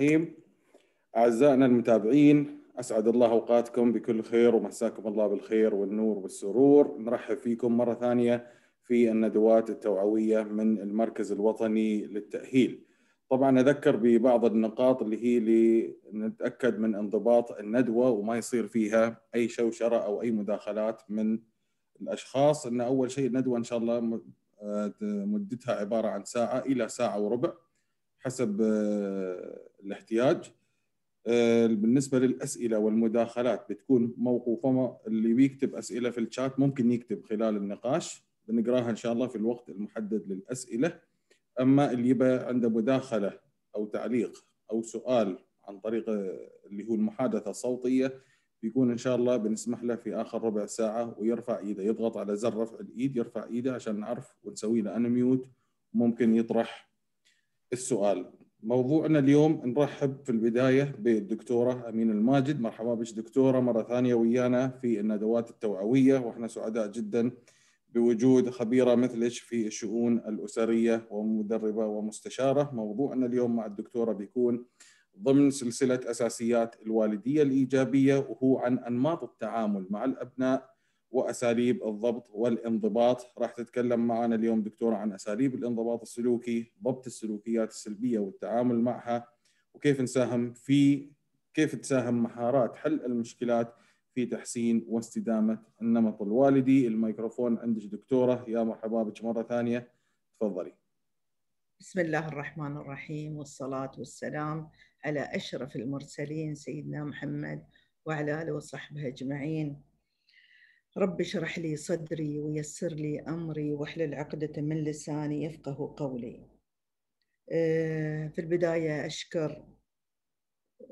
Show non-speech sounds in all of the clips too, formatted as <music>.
الرحيم أعزائنا المتابعين أسعد الله أوقاتكم بكل خير ومساكم الله بالخير والنور والسرور نرحب فيكم مرة ثانية في الندوات التوعوية من المركز الوطني للتأهيل طبعا أذكر ببعض النقاط اللي هي لنتأكد من انضباط الندوة وما يصير فيها أي شوشرة أو أي مداخلات من الأشخاص أن أول شيء الندوة إن شاء الله آه، مدتها عبارة عن ساعة إلى ساعة وربع حسب آه، الاحتياج آه، بالنسبة للأسئلة والمداخلات بتكون موقوفة اللي بيكتب أسئلة في الشات ممكن يكتب خلال النقاش بنقراها إن شاء الله في الوقت المحدد للأسئلة أما اللي يبقى عنده مداخلة أو تعليق أو سؤال عن طريق آه، اللي هو المحادثة الصوتية بيكون إن شاء الله بنسمح له في آخر ربع ساعة ويرفع إيده يضغط على زر رفع الإيد يرفع إيده عشان نعرف ونسوي له أنميوت ممكن يطرح السؤال موضوعنا اليوم نرحب في البدايه بالدكتوره امين الماجد، مرحبا بك دكتوره مره ثانيه ويانا في الندوات التوعويه واحنا سعداء جدا بوجود خبيره مثلك في الشؤون الاسريه ومدربه ومستشاره، موضوعنا اليوم مع الدكتوره بيكون ضمن سلسله اساسيات الوالديه الايجابيه وهو عن انماط التعامل مع الابناء واساليب الضبط والانضباط راح تتكلم معنا اليوم دكتور عن اساليب الانضباط السلوكي ضبط السلوكيات السلبيه والتعامل معها وكيف نساهم في كيف تساهم مهارات حل المشكلات في تحسين واستدامه النمط الوالدي الميكروفون عندك دكتوره يا مرحبا بك مره ثانيه تفضلي بسم الله الرحمن الرحيم والصلاه والسلام على اشرف المرسلين سيدنا محمد وعلى اله وصحبه اجمعين رب اشرح لي صدري ويسر لي أمري واحلل عقدة من لساني يفقه قولي آه، في البداية أشكر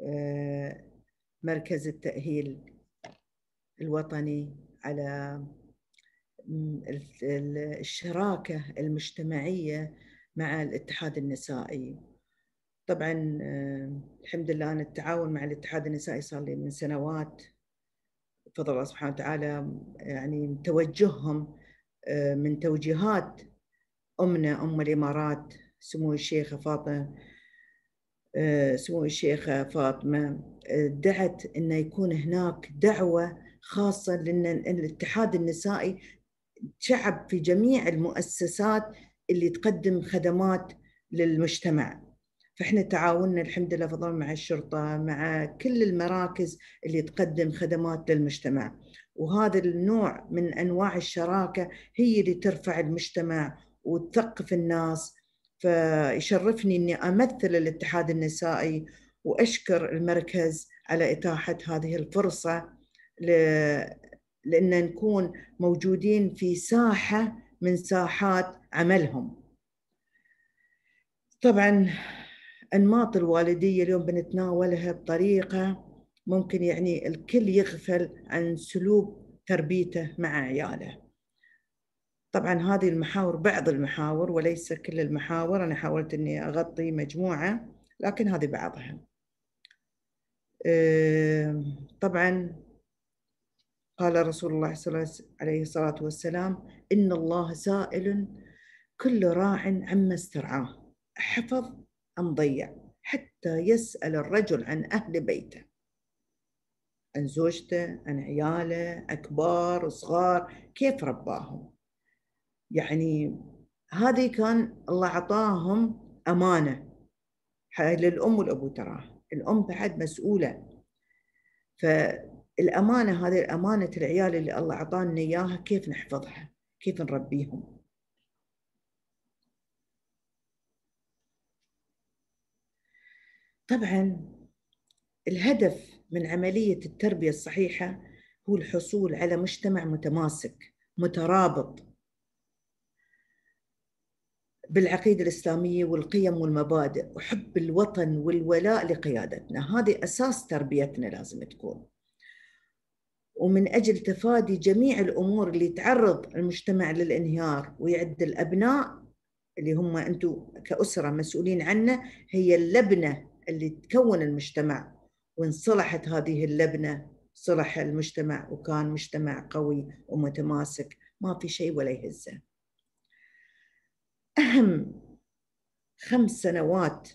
آه، مركز التأهيل الوطني على الشراكة المجتمعية مع الاتحاد النسائي طبعا آه، الحمد لله أنا التعاون مع الاتحاد النسائي صار لي من سنوات فضل الله سبحانه وتعالى يعني توجههم آه، من توجيهات أمنا أم الإمارات سمو الشيخة فاطمة آه، سمو الشيخة فاطمة آه، دعت أن يكون هناك دعوة خاصة لأن الاتحاد النسائي شعب في جميع المؤسسات اللي تقدم خدمات للمجتمع فاحنا تعاوننا الحمد لله فضل مع الشرطه مع كل المراكز اللي تقدم خدمات للمجتمع وهذا النوع من انواع الشراكه هي اللي ترفع المجتمع وتثقف الناس فيشرفني اني امثل الاتحاد النسائي واشكر المركز على اتاحه هذه الفرصه ل... لان نكون موجودين في ساحه من ساحات عملهم. طبعا انماط الوالديه اليوم بنتناولها بطريقه ممكن يعني الكل يغفل عن سلوك تربيته مع عياله طبعا هذه المحاور بعض المحاور وليس كل المحاور انا حاولت اني اغطي مجموعه لكن هذه بعضها طبعا قال رسول الله صلى الله عليه الصلاة والسلام إن الله سائل كل راع عما استرعاه حفظ ضيع حتى يسأل الرجل عن أهل بيته عن زوجته عن عياله أكبار صغار كيف رباهم يعني هذه كان الله عطاهم أمانة للأم والأبو تراه الأم بعد مسؤولة فالأمانة هذه أمانة العيال اللي الله عطانا إياها كيف نحفظها كيف نربيهم طبعا الهدف من عمليه التربيه الصحيحه هو الحصول على مجتمع متماسك مترابط بالعقيده الاسلاميه والقيم والمبادئ وحب الوطن والولاء لقيادتنا هذه اساس تربيتنا لازم تكون ومن اجل تفادي جميع الامور اللي تعرض المجتمع للانهيار ويعد الابناء اللي هم انتم كاسره مسؤولين عنه هي اللبنه اللي تكون المجتمع وانصلحت هذه اللبنة صلح المجتمع وكان مجتمع قوي ومتماسك ما في شيء ولا يهزه أهم خمس سنوات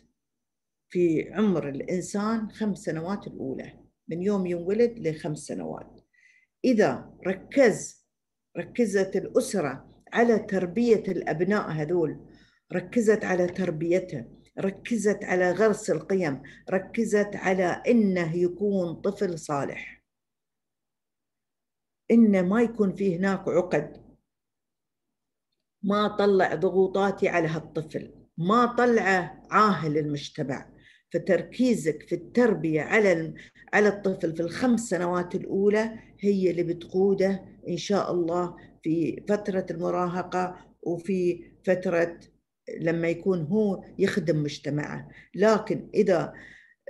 في عمر الإنسان خمس سنوات الأولى من يوم ينولد لخمس سنوات إذا ركز ركزت الأسرة على تربية الأبناء هذول ركزت على تربيتهم ركزت على غرس القيم ركزت على انه يكون طفل صالح انه ما يكون في هناك عقد ما طلع ضغوطاتي على هالطفل ما طلعه عاهل المجتمع فتركيزك في التربية على على الطفل في الخمس سنوات الأولى هي اللي بتقوده إن شاء الله في فترة المراهقة وفي فترة لما يكون هو يخدم مجتمعه لكن إذا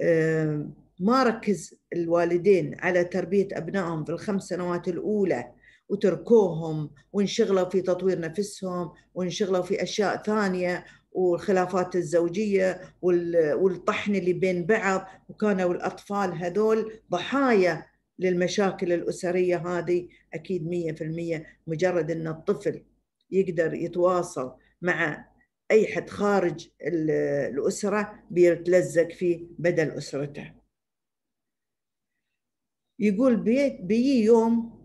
آه، ما ركز الوالدين على تربية أبنائهم في الخمس سنوات الأولى وتركوهم وانشغلوا في تطوير نفسهم وانشغلوا في أشياء ثانية والخلافات الزوجية والطحن اللي بين بعض وكانوا الأطفال هذول ضحايا للمشاكل الأسرية هذه أكيد مية في المية مجرد أن الطفل يقدر يتواصل مع اي حد خارج الاسره بيتلزق فيه بدل اسرته يقول بيجي بي يوم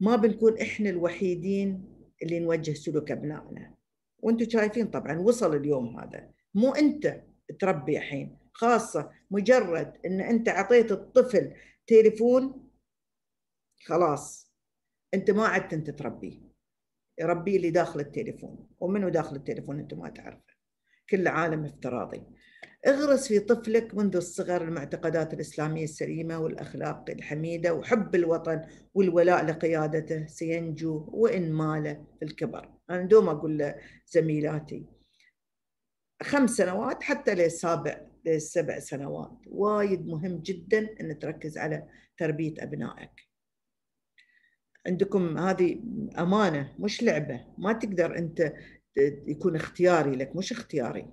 ما بنكون احنا الوحيدين اللي نوجه سلوك ابنائنا وانتم شايفين طبعا وصل اليوم هذا مو انت تربي الحين خاصه مجرد ان انت اعطيت الطفل تليفون خلاص انت ما عدت انت تربيه ربي اللي داخل التليفون ومنو داخل التليفون انت ما تعرفه كل عالم افتراضي اغرس في طفلك منذ الصغر المعتقدات الإسلامية السليمة والأخلاق الحميدة وحب الوطن والولاء لقيادته سينجو وإن ماله في الكبر أنا دوم أقول لزميلاتي خمس سنوات حتى لسابع لسبع سنوات وايد مهم جدا أن تركز على تربية أبنائك عندكم هذه امانه مش لعبه ما تقدر انت يكون اختياري لك مش اختياري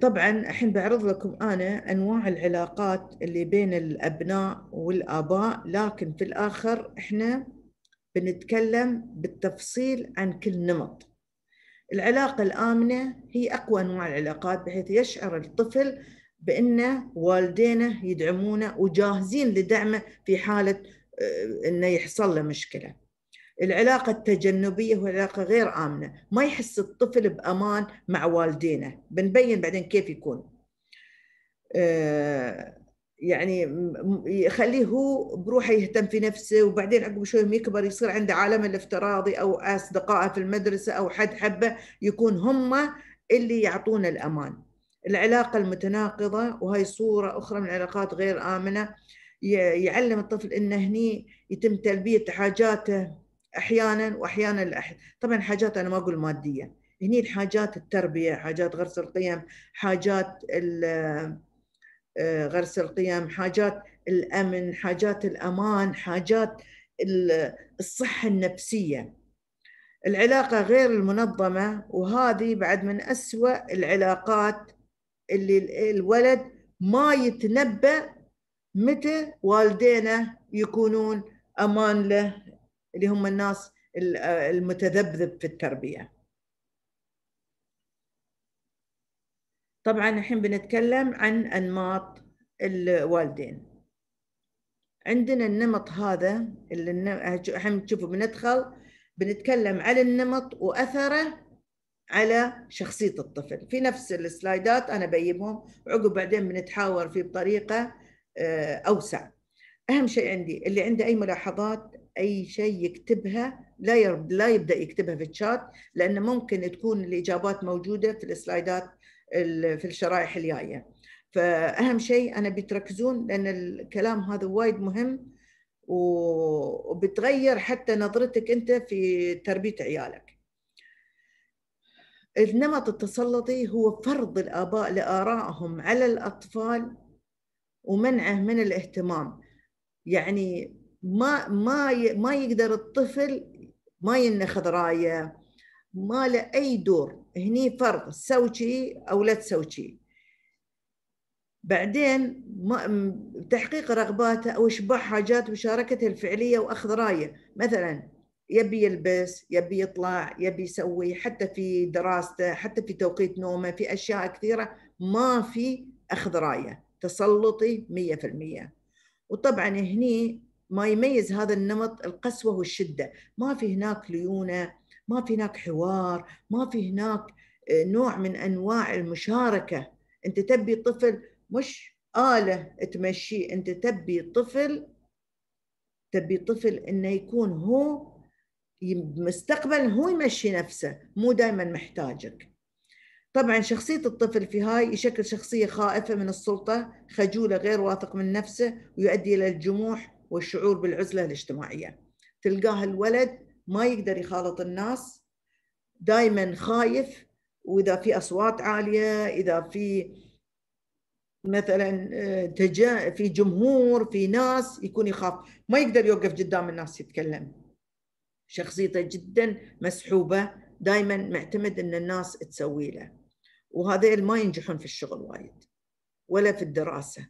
طبعا الحين بعرض لكم انا انواع العلاقات اللي بين الابناء والاباء لكن في الاخر احنا بنتكلم بالتفصيل عن كل نمط العلاقة الآمنة هي أقوى أنواع العلاقات بحيث يشعر الطفل بأن والدينه يدعمونه وجاهزين لدعمه في حالة آه، انه يحصل له مشكله العلاقة التجنبية هو علاقة غير آمنة ما يحس الطفل بأمان مع والدينه بنبين بعدين كيف يكون آه، يعني يخليه هو بروحه يهتم في نفسه وبعدين عقب شوي يكبر يصير عنده عالم الافتراضي أو أصدقائه في المدرسة أو حد حبه يكون هم اللي يعطون الأمان العلاقة المتناقضة وهي صورة أخرى من العلاقات غير آمنة يعلم الطفل انه هني يتم تلبيه حاجاته احيانا واحيانا طبعا حاجات انا ما اقول ماديه هني الحاجات التربيه حاجات غرس القيم حاجات آه، غرس القيم حاجات الامن حاجات الامان حاجات الصحه النفسيه العلاقه غير المنظمه وهذه بعد من اسوا العلاقات اللي الولد ما يتنبأ متى والدينا يكونون امان له اللي هم الناس المتذبذب في التربيه طبعا الحين بنتكلم عن انماط الوالدين عندنا النمط هذا اللي الحين تشوفوا بندخل بنتكلم على النمط واثره على شخصيه الطفل في نفس السلايدات انا بجيبهم وعقب بعدين بنتحاور فيه بطريقه آه، اوسع اهم شيء عندي اللي عنده اي ملاحظات اي شيء يكتبها لا لا يبدا يكتبها في الشات لان ممكن تكون الاجابات موجوده في السلايدات في الشرائح الجايه فاهم شيء انا بتركزون لان الكلام هذا وايد مهم وبتغير حتى نظرتك انت في تربيه عيالك النمط التسلطي هو فرض الاباء لارائهم على الاطفال ومنعه من الاهتمام يعني ما ما ما يقدر الطفل ما ينخذ رايه ما له اي دور هني فرض سوي شي او لا تسوي شي بعدين ما تحقيق رغباته او اشباع حاجات مشاركته الفعليه واخذ رايه مثلا يبي يلبس يبي يطلع يبي يسوي حتى في دراسته حتى في توقيت نومه في اشياء كثيره ما في اخذ رايه تسلطي 100% وطبعا هني ما يميز هذا النمط القسوة والشدة ما في هناك ليونة ما في هناك حوار ما في هناك آه، نوع من أنواع المشاركة أنت تبي طفل مش آلة تمشي أنت تبي طفل تبي طفل أنه يكون هو مستقبلا هو يمشي نفسه مو دائما محتاجك طبعا شخصية الطفل في هاي يشكل شخصية خائفة من السلطة خجولة غير واثق من نفسه ويؤدي إلى الجموح والشعور بالعزلة الاجتماعية تلقاه الولد ما يقدر يخالط الناس دائما خايف وإذا في أصوات عالية إذا في مثلا آه، تجا في جمهور في ناس يكون يخاف ما يقدر يوقف قدام الناس يتكلم شخصيته جدا مسحوبه دائما معتمد ان الناس تسوي له وهذيل ما ينجحون في الشغل وايد ولا في الدراسة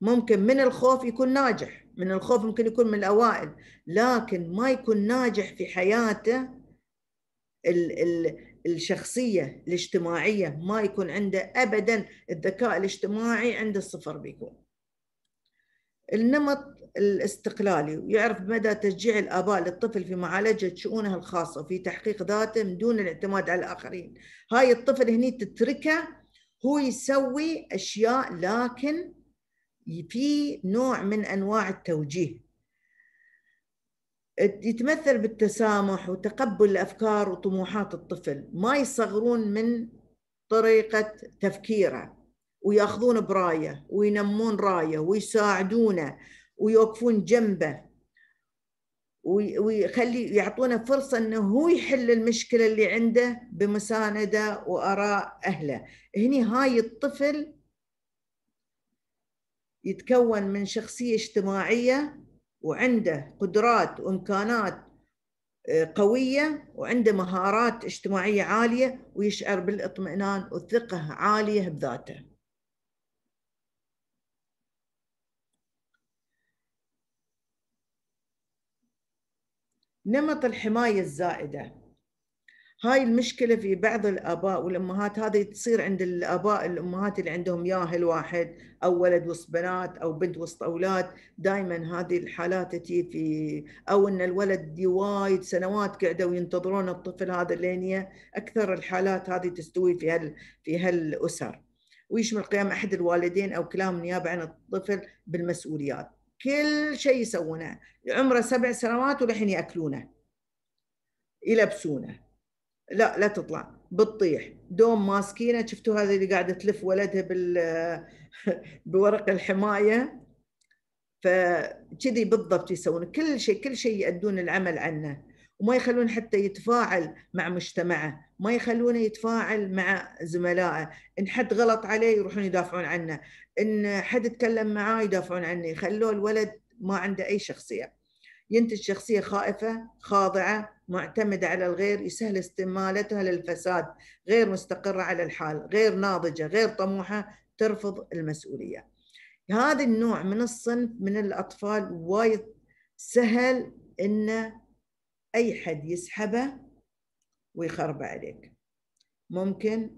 ممكن من الخوف يكون ناجح من الخوف ممكن يكون من الأوائل لكن ما يكون ناجح في حياته ال ال الشخصية الاجتماعية ما يكون عنده أبدا الذكاء الاجتماعي عنده الصفر بيكون النمط الاستقلالي ويعرف مدى تشجيع الآباء للطفل في معالجة شؤونه الخاصة وفي تحقيق ذاته من دون الاعتماد على الآخرين هاي الطفل هني تتركه هو يسوي أشياء لكن في نوع من أنواع التوجيه يتمثل بالتسامح وتقبل الافكار وطموحات الطفل ما يصغرون من طريقة تفكيره وياخذون برايه وينمون رايه ويساعدونه ويوقفون جنبه ويخلي يعطونه فرصه انه هو يحل المشكله اللي عنده بمسانده واراء اهله هني هاي الطفل يتكون من شخصيه اجتماعيه وعنده قدرات وامكانات آه، قويه وعنده مهارات اجتماعيه عاليه ويشعر بالاطمئنان والثقه عاليه بذاته نمط الحماية الزائدة هاي المشكلة في بعض الآباء والأمهات هذه تصير عند الآباء الأمهات اللي عندهم ياهل واحد أو ولد وسط بنات أو بنت وسط أولاد دائما هذه الحالات تجي في أو أن الولد وايد سنوات قعدوا ينتظرون الطفل هذا لينية أكثر الحالات هذه تستوي في هال في هالأسر ويشمل قيام أحد الوالدين أو كلام نيابة عن الطفل بالمسؤوليات كل شيء يسوونه عمره سبع سنوات ولحين ياكلونه يلبسونه لا لا تطلع بتطيح دوم ماسكينه شفتوا هذه اللي قاعده تلف ولدها بال <laughs> بورق الحمايه فكذي بالضبط يسوون كل شيء كل شيء يؤدون العمل عنه وما يخلون حتى يتفاعل مع مجتمعه ما يخلونه يتفاعل مع زملائه ان حد غلط عليه يروحون يدافعون عنه ان حد تكلم معاه يدافعون عنه يخلوه الولد ما عنده اي شخصيه ينتج شخصيه خائفه خاضعه معتمده على الغير يسهل استمالتها للفساد غير مستقره على الحال غير ناضجه غير طموحه ترفض المسؤوليه هذا النوع من الصنف من الاطفال وايد سهل انه اي حد يسحبه ويخرب عليك ممكن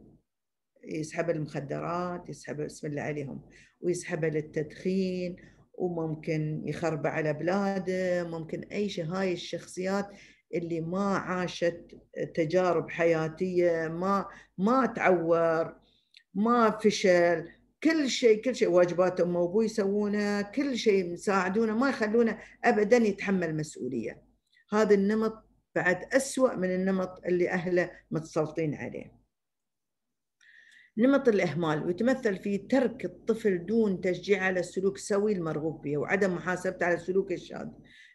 يسحب المخدرات يسحب بسم الله عليهم ويسحب للتدخين وممكن يخرب على بلاده ممكن أي شيء هاي الشخصيات اللي ما عاشت تجارب حياتية ما ما تعور ما فشل كل شيء كل شيء واجبات أمه وأبوه يسوونه كل شيء يساعدونه ما يخلونه أبدا يتحمل مسؤولية هذا النمط بعد أسوأ من النمط اللي أهله متسلطين عليه نمط الإهمال ويتمثل في ترك الطفل دون تشجيع على السلوك السوي المرغوب به وعدم محاسبته على السلوك الشاذ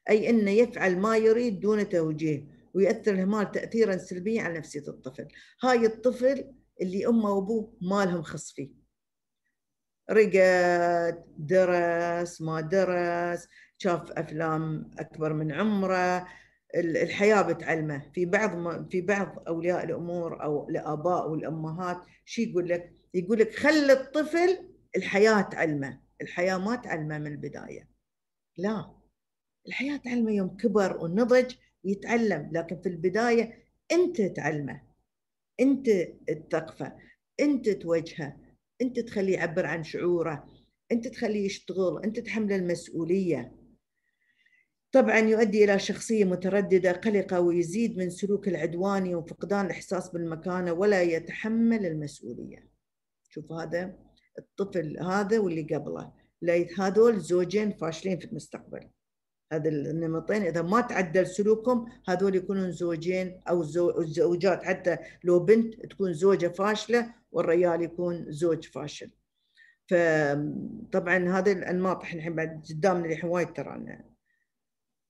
أي أنه يفعل ما يريد دون توجيه ويؤثر الإهمال تأثيرا سلبيا على نفسية الطفل هاي الطفل اللي أمه وأبوه ما لهم خص فيه رقد درس ما درس شاف أفلام أكبر من عمره الحياه بتعلمه في بعض في بعض اولياء الامور او الاباء والامهات شو يقول لك؟ يقول لك خلي الطفل الحياه تعلمه، الحياه ما تعلمه من البدايه. لا الحياه تعلمه يوم كبر ونضج يتعلم لكن في البدايه انت تعلمه انت تثقفه انت توجهه انت تخليه يعبر عن شعوره انت تخليه يشتغل انت تحمله المسؤوليه طبعا يؤدي الى شخصيه متردده قلقه ويزيد من سلوك العدواني وفقدان الاحساس بالمكانه ولا يتحمل المسؤوليه. شوف هذا الطفل هذا واللي قبله هذول زوجين فاشلين في المستقبل. هذا النمطين اذا ما تعدل سلوكهم هذول يكونون زوجين او زوجات حتى لو بنت تكون زوجه فاشله والريال يكون زوج فاشل. فطبعا هذه الانماط احنا بعد قدامنا اللي وايد ترى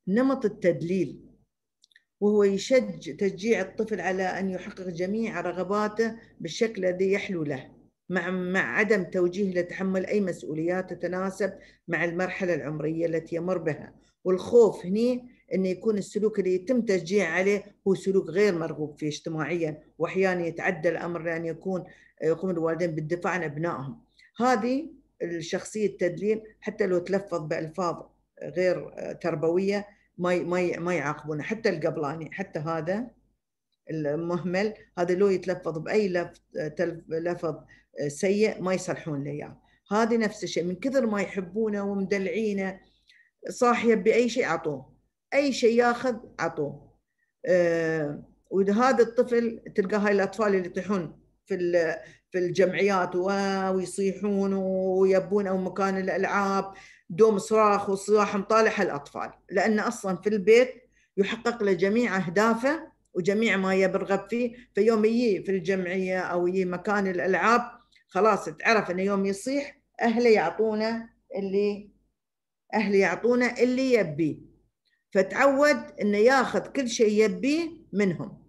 نمط التدليل وهو يشجع تشجيع الطفل على أن يحقق جميع رغباته بالشكل الذي يحلو له مع مع عدم توجيه لتحمل أي مسؤوليات تتناسب مع المرحلة العمرية التي يمر بها والخوف هني أن يكون السلوك اللي يتم تشجيع عليه هو سلوك غير مرغوب فيه اجتماعيا وأحيانا يتعدى الأمر لأن يكون يقوم الوالدين بالدفاع عن أبنائهم هذه الشخصية التدليل حتى لو تلفظ بألفاظ غير آه، تربوية ما ما ما يعاقبونه حتى القبلاني حتى هذا المهمل هذا لو يتلفظ باي لفظ سيء ما يصلحون له اياه هذه نفس الشيء من كثر ما يحبونه ومدلعينه صاحيه باي شيء اعطوه اي شيء ياخذ اعطوه أه وهذا الطفل تلقى هاي الاطفال اللي يطيحون في في الجمعيات ويصيحون ويبون او مكان الالعاب دوم صراخ وصياح مطالح الأطفال لأن أصلا في البيت يحقق له جميع أهدافه وجميع ما يرغب فيه فيوم يجي في الجمعية أو يجي مكان الألعاب خلاص تعرف أنه يوم يصيح أهله يعطونه اللي أهله يعطونه اللي يبيه فتعود أنه ياخذ كل شيء يبيه منهم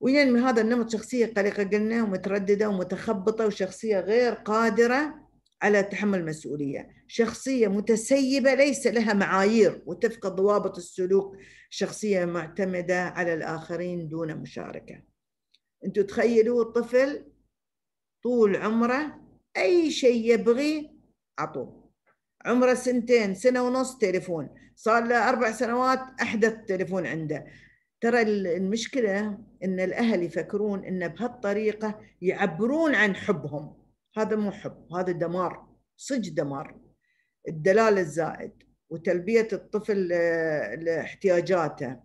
وينمي هذا النمط شخصية قلقة قلنا ومترددة ومتخبطة وشخصية غير قادرة على تحمل المسؤولية شخصية متسيبة ليس لها معايير وتفقد ضوابط السلوك شخصية معتمدة على الآخرين دون مشاركة أنتوا تخيلوا الطفل طول عمره أي شيء يبغي عطوه عمره سنتين سنة ونص تليفون صار له أربع سنوات أحدث تليفون عنده ترى المشكلة أن الأهل يفكرون أن بهالطريقة يعبرون عن حبهم هذا مو حب هذا دمار صج دمار الدلال الزائد وتلبية الطفل لاحتياجاته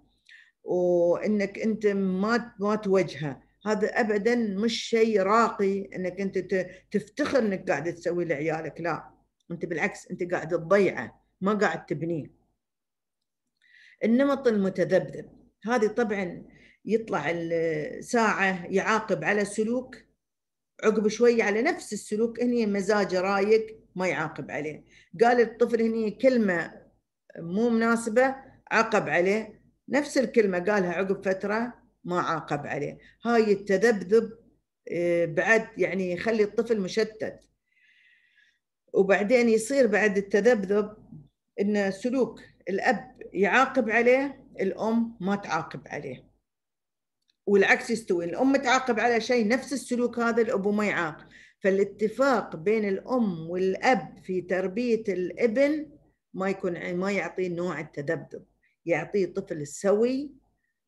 وانك انت ما ما توجهه هذا ابدا مش شيء راقي انك انت تفتخر انك قاعد تسوي لعيالك لا انت بالعكس انت قاعد تضيعه ما قاعد تبنيه النمط المتذبذب هذه طبعا يطلع ساعة يعاقب على سلوك عقب شوي على نفس السلوك هني مزاجه رايق ما يعاقب عليه قال الطفل هني كلمة مو مناسبة عاقب عليه نفس الكلمة قالها عقب فترة ما عاقب عليه هاي التذبذب آه، بعد يعني يخلي الطفل مشتت وبعدين يصير بعد التذبذب ان سلوك الاب يعاقب عليه الام ما تعاقب عليه والعكس يستوي الام تعاقب على شيء نفس السلوك هذا الابو ما يعاقب فالاتفاق بين الام والاب في تربيه الابن ما يكون ما يعطيه نوع التذبذب يعطيه طفل السوي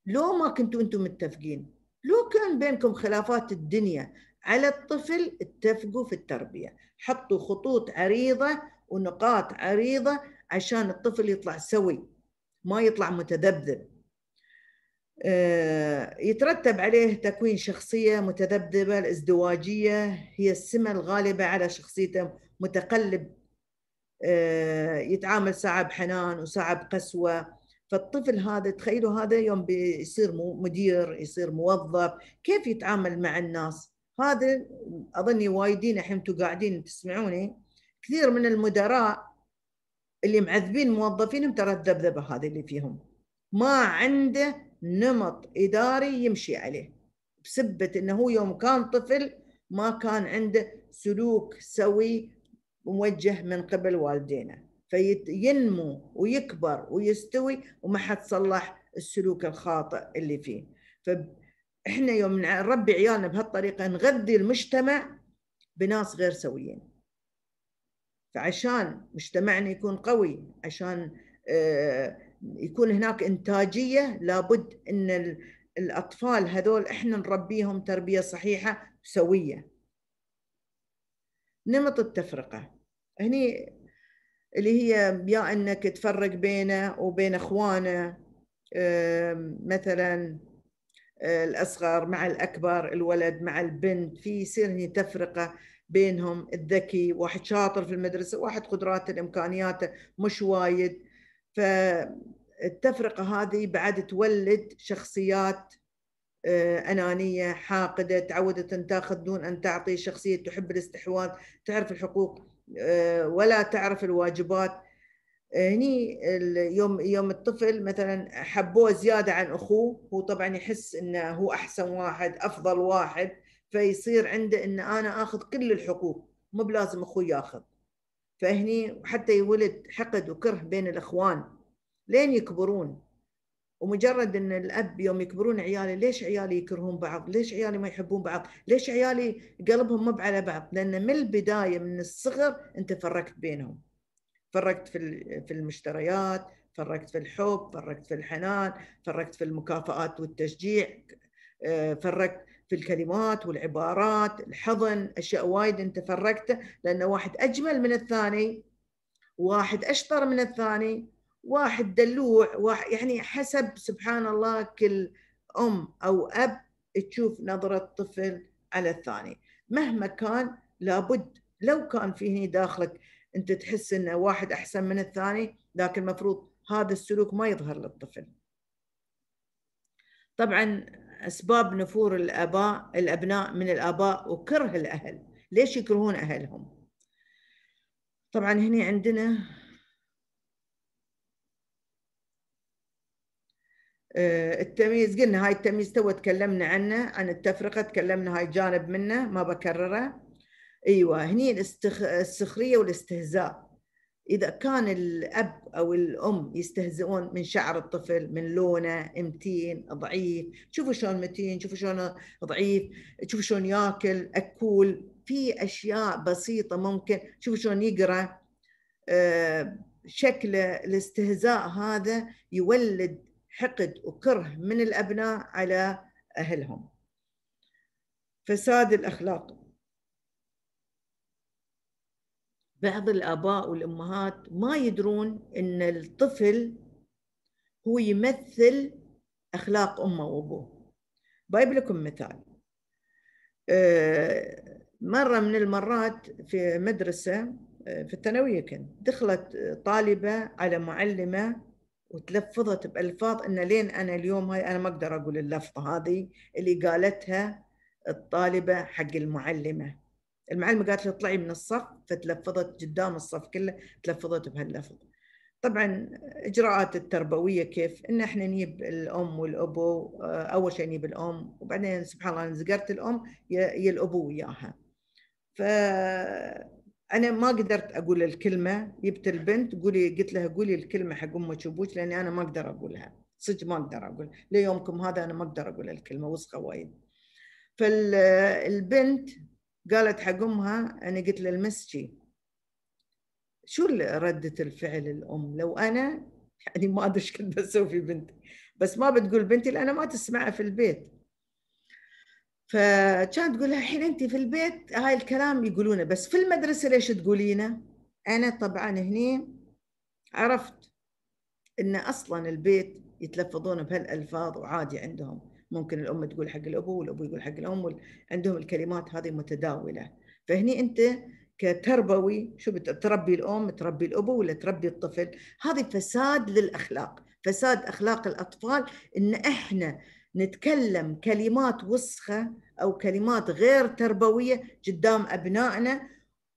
لو ما كنتوا انتم متفقين لو كان بينكم خلافات الدنيا على الطفل اتفقوا في التربيه حطوا خطوط عريضه ونقاط عريضه عشان الطفل يطلع سوي ما يطلع متذبذب آه، يترتب عليه تكوين شخصية متذبذبة الازدواجية هي السمة الغالبة على شخصيته متقلب آه، يتعامل ساعة بحنان وساعة بقسوة فالطفل هذا تخيلوا هذا يوم بيصير مدير يصير موظف كيف يتعامل مع الناس هذا أظني وايدين الحين أنتم قاعدين تسمعوني كثير من المدراء اللي معذبين موظفينهم ترى الذبذبة هذه اللي فيهم ما عنده نمط إداري يمشي عليه بسبة أنه هو يوم كان طفل ما كان عنده سلوك سوي موجه من قبل والدينه فينمو ويكبر ويستوي وما حد صلح السلوك الخاطئ اللي فيه فإحنا يوم نربي عيالنا بهالطريقة نغذي المجتمع بناس غير سويين فعشان مجتمعنا يكون قوي عشان آه، يكون هناك انتاجيه لابد ان الاطفال هذول احنا نربيهم تربيه صحيحه وسويه نمط التفرقه هني اللي هي يا انك تفرق بينه وبين اخوانه مثلا آه، الاصغر مع الاكبر الولد مع البنت في يصير هني تفرقه بينهم الذكي واحد شاطر في المدرسه واحد قدراته امكانياته مش وايد فالتفرقة هذه بعد تولد شخصيات آه، أنانية حاقدة تعودت أن تأخذ دون أن تعطي شخصية تحب الاستحواذ تعرف الحقوق آه، ولا تعرف الواجبات هني يوم يوم الطفل مثلا حبوه زياده عن اخوه هو طبعا يحس انه هو احسن واحد افضل واحد فيصير عنده ان انا اخذ كل الحقوق مو بلازم اخوي ياخذ فهني وحتى يولد حقد وكره بين الاخوان لين يكبرون ومجرد ان الاب يوم يكبرون عيالي ليش عيالي يكرهون بعض؟ ليش عيالي ما يحبون بعض؟ ليش عيالي قلبهم مب على بعض؟ لان من البدايه من الصغر انت فرقت بينهم. فرقت في في المشتريات، فرقت في الحب، فرقت في الحنان، فرقت في المكافآت والتشجيع، آه، فرقت في الكلمات والعبارات الحضن اشياء وايد انت فرقت لان واحد اجمل من الثاني واحد اشطر من الثاني واحد دلوع واحد يعني حسب سبحان الله كل ام او اب تشوف نظره طفل على الثاني مهما كان لابد لو كان فيه داخلك انت تحس ان واحد احسن من الثاني لكن المفروض هذا السلوك ما يظهر للطفل طبعا أسباب نفور الآباء الأبناء من الآباء وكره الأهل ليش يكرهون أهلهم طبعا هنا عندنا آه، التمييز قلنا هاي التمييز تو تكلمنا عنه عن التفرقة تكلمنا هاي جانب منه ما بكرره أيوة هني السخرية والاستهزاء إذا كان الأب أو الأم يستهزئون من شعر الطفل من لونه متين ضعيف شوفوا شلون متين شوفوا شلون ضعيف شوفوا شلون ياكل أكول في أشياء بسيطة ممكن شوفوا شلون يقرأ آه، شكل شكله الاستهزاء هذا يولد حقد وكره من الأبناء على أهلهم فساد الأخلاق بعض الاباء والامهات ما يدرون ان الطفل هو يمثل اخلاق امه وابوه بايب لكم مثال آه، مره من المرات في مدرسه آه، في الثانويه كنت دخلت طالبه على معلمه وتلفظت بالفاظ ان لين انا اليوم هاي انا ما اقدر اقول اللفظه هذه اللي قالتها الطالبه حق المعلمه المعلمه قالت لي اطلعي من الصف فتلفظت قدام الصف كله تلفظت بهاللفظ طبعا اجراءات التربويه كيف ان احنا نجيب الام والابو آه، اول شيء نجيب الام وبعدين سبحان الله زقرت الام يا الابو وياها ف انا ما قدرت اقول الكلمه جبت البنت قولي قلت لها قولي الكلمه حق امك وابوك لاني انا ما اقدر اقولها صدق ما اقدر اقول ليومكم هذا انا ما اقدر اقول الكلمه وسخه وايد فالبنت قالت حق امها انا قلت لها المسجي شو ردة الفعل الام لو انا <laughs> يعني ما ادري ايش كنت بسوي في بنتي بس ما بتقول بنتي لان ما تسمعها في البيت فكانت تقول لها الحين انت في البيت هاي الكلام يقولونه بس في المدرسه ليش تقولينه؟ انا طبعا هني عرفت ان اصلا البيت يتلفظون بهالالفاظ وعادي عندهم ممكن الام تقول حق الابو والابو يقول حق الام عندهم الكلمات هذه متداوله فهني انت كتربوي شو بتربي الام تربي الابو ولا تربي الطفل هذه فساد للاخلاق فساد اخلاق الاطفال ان احنا نتكلم كلمات وسخه او كلمات غير تربويه قدام ابنائنا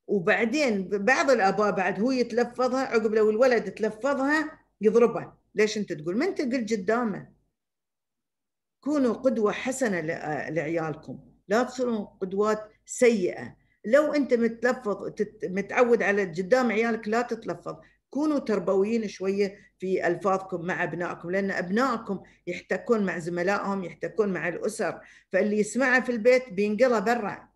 وبعدين بعض الاباء بعد هو يتلفظها عقب لو الولد تلفظها يضربه ليش انت تقول ما انت قلت قدامه كونوا قدوة حسنة لعيالكم لا تصيرون قدوات سيئة لو أنت متلفظ متعود على قدام عيالك لا تتلفظ كونوا تربويين شوية في ألفاظكم مع أبنائكم لأن أبنائكم يحتكون مع زملائهم يحتكون مع الأسر فاللي يسمعه في البيت بينقله برا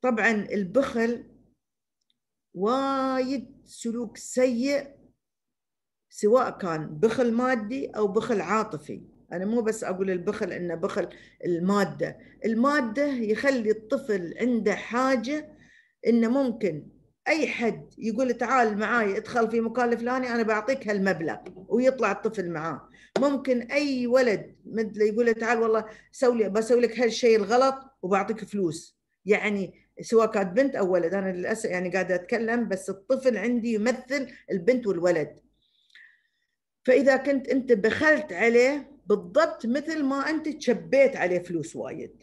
طبعا البخل وايد سلوك سيء سواء كان بخل مادي او بخل عاطفي انا مو بس اقول البخل انه بخل الماده الماده يخلي الطفل عنده حاجه انه ممكن اي حد يقول تعال معاي ادخل في مكان الفلاني انا بعطيك هالمبلغ ويطلع الطفل معاه ممكن اي ولد مثل يقول تعال والله سوي لي بسوي لك هالشيء الغلط وبعطيك فلوس يعني سواء كانت بنت او ولد انا للاسف يعني قاعده اتكلم بس الطفل عندي يمثل البنت والولد فاذا كنت انت بخلت عليه بالضبط مثل ما انت تشبيت عليه فلوس وايد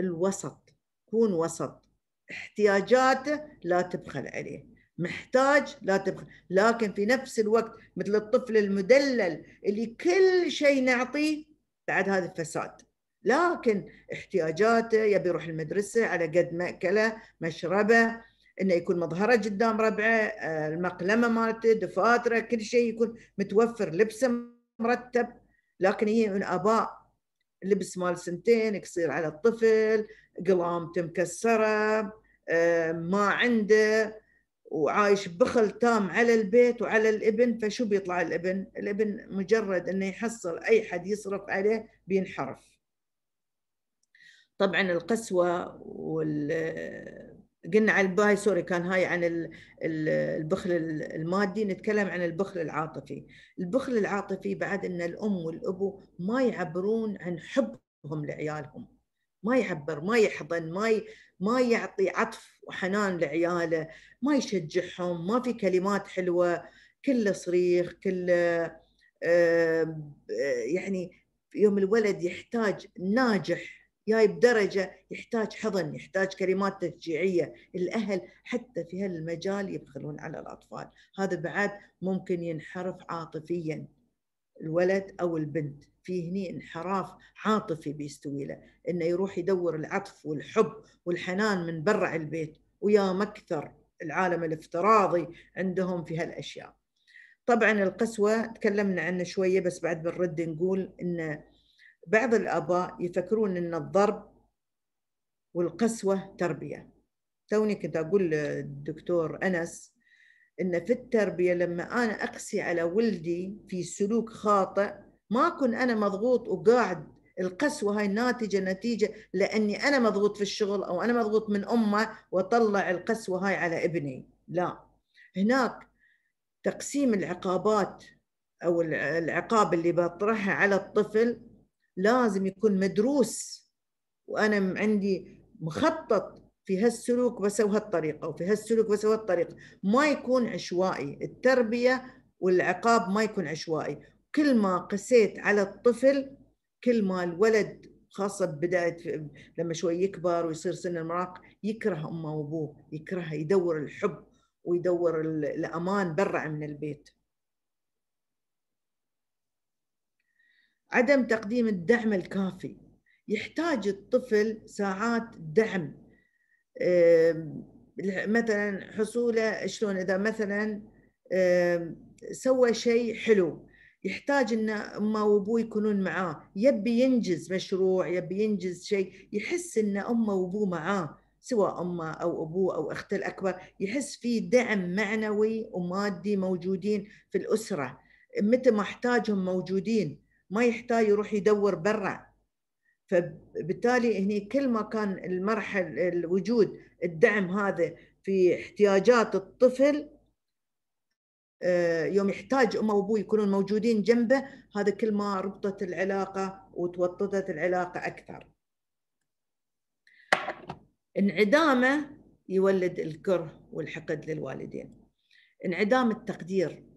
الوسط كون وسط احتياجاته لا تبخل عليه محتاج لا تبخل لكن في نفس الوقت مثل الطفل المدلل اللي كل شيء نعطيه بعد هذا الفساد لكن احتياجاته يبي يروح المدرسة على قد مأكله مشربه انه يكون مظهره قدام ربعه آه، المقلمه مالته دفاتره كل شيء يكون متوفر لبسه مرتب لكن هي من اباء لبس مال سنتين قصير على الطفل قلامته مكسره آه، ما عنده وعايش بخل تام على البيت وعلى الابن فشو بيطلع الابن؟ الابن مجرد انه يحصل اي حد يصرف عليه بينحرف. طبعا القسوه وال قلنا عن الباي سوري كان هاي عن البخل المادي نتكلم عن البخل العاطفي البخل العاطفي بعد ان الام والابو ما يعبرون عن حبهم لعيالهم ما يعبر ما يحضن ما ي... ما يعطي عطف وحنان لعياله ما يشجعهم ما في كلمات حلوه كله صريخ كله آه، يعني يوم الولد يحتاج ناجح جاي بدرجه يحتاج حضن يحتاج كلمات تشجيعيه الاهل حتى في هالمجال يبخلون على الاطفال هذا بعد ممكن ينحرف عاطفيا الولد او البنت في هني انحراف عاطفي بيستوي له انه يروح يدور العطف والحب والحنان من برع البيت ويا مكثر العالم الافتراضي عندهم في هالاشياء طبعا القسوه تكلمنا عنه شويه بس بعد بنرد نقول انه بعض الآباء يفكرون أن الضرب والقسوة تربية توني كنت أقول للدكتور أنس أن في التربية لما أنا أقسي على ولدي في سلوك خاطئ ما أكون أنا مضغوط وقاعد القسوة هاي ناتجة نتيجة لأني أنا مضغوط في الشغل أو أنا مضغوط من أمه واطلع القسوة هاي على ابني لا هناك تقسيم العقابات أو العقاب اللي بطرحها على الطفل لازم يكون مدروس وانا عندي مخطط في هالسلوك بسوي هالطريقه وفي هالسلوك بسوي هالطريقه ما يكون عشوائي التربيه والعقاب ما يكون عشوائي كل ما قسيت على الطفل كل ما الولد خاصه بدايه لما شوي يكبر ويصير سن المراهق يكره امه وابوه يكرهها يدور الحب ويدور الامان برا من البيت عدم تقديم الدعم الكافي يحتاج الطفل ساعات دعم مثلا حصوله شلون اذا مثلا سوى شيء حلو يحتاج ان امه وابوه يكونون معاه يبي ينجز مشروع يبي ينجز شيء يحس ان امه وابوه معاه سواء امه او ابوه او اخته الاكبر يحس في دعم معنوي ومادي موجودين في الاسره متى ما احتاجهم موجودين ما يحتاج يروح يدور برا فبالتالي هني كل ما كان المرحل الوجود الدعم هذا في احتياجات الطفل آه، يوم يحتاج امه وابوه يكونون موجودين جنبه هذا كل ما ربطت العلاقه وتوطدت العلاقه اكثر. انعدامه يولد الكره والحقد للوالدين. انعدام التقدير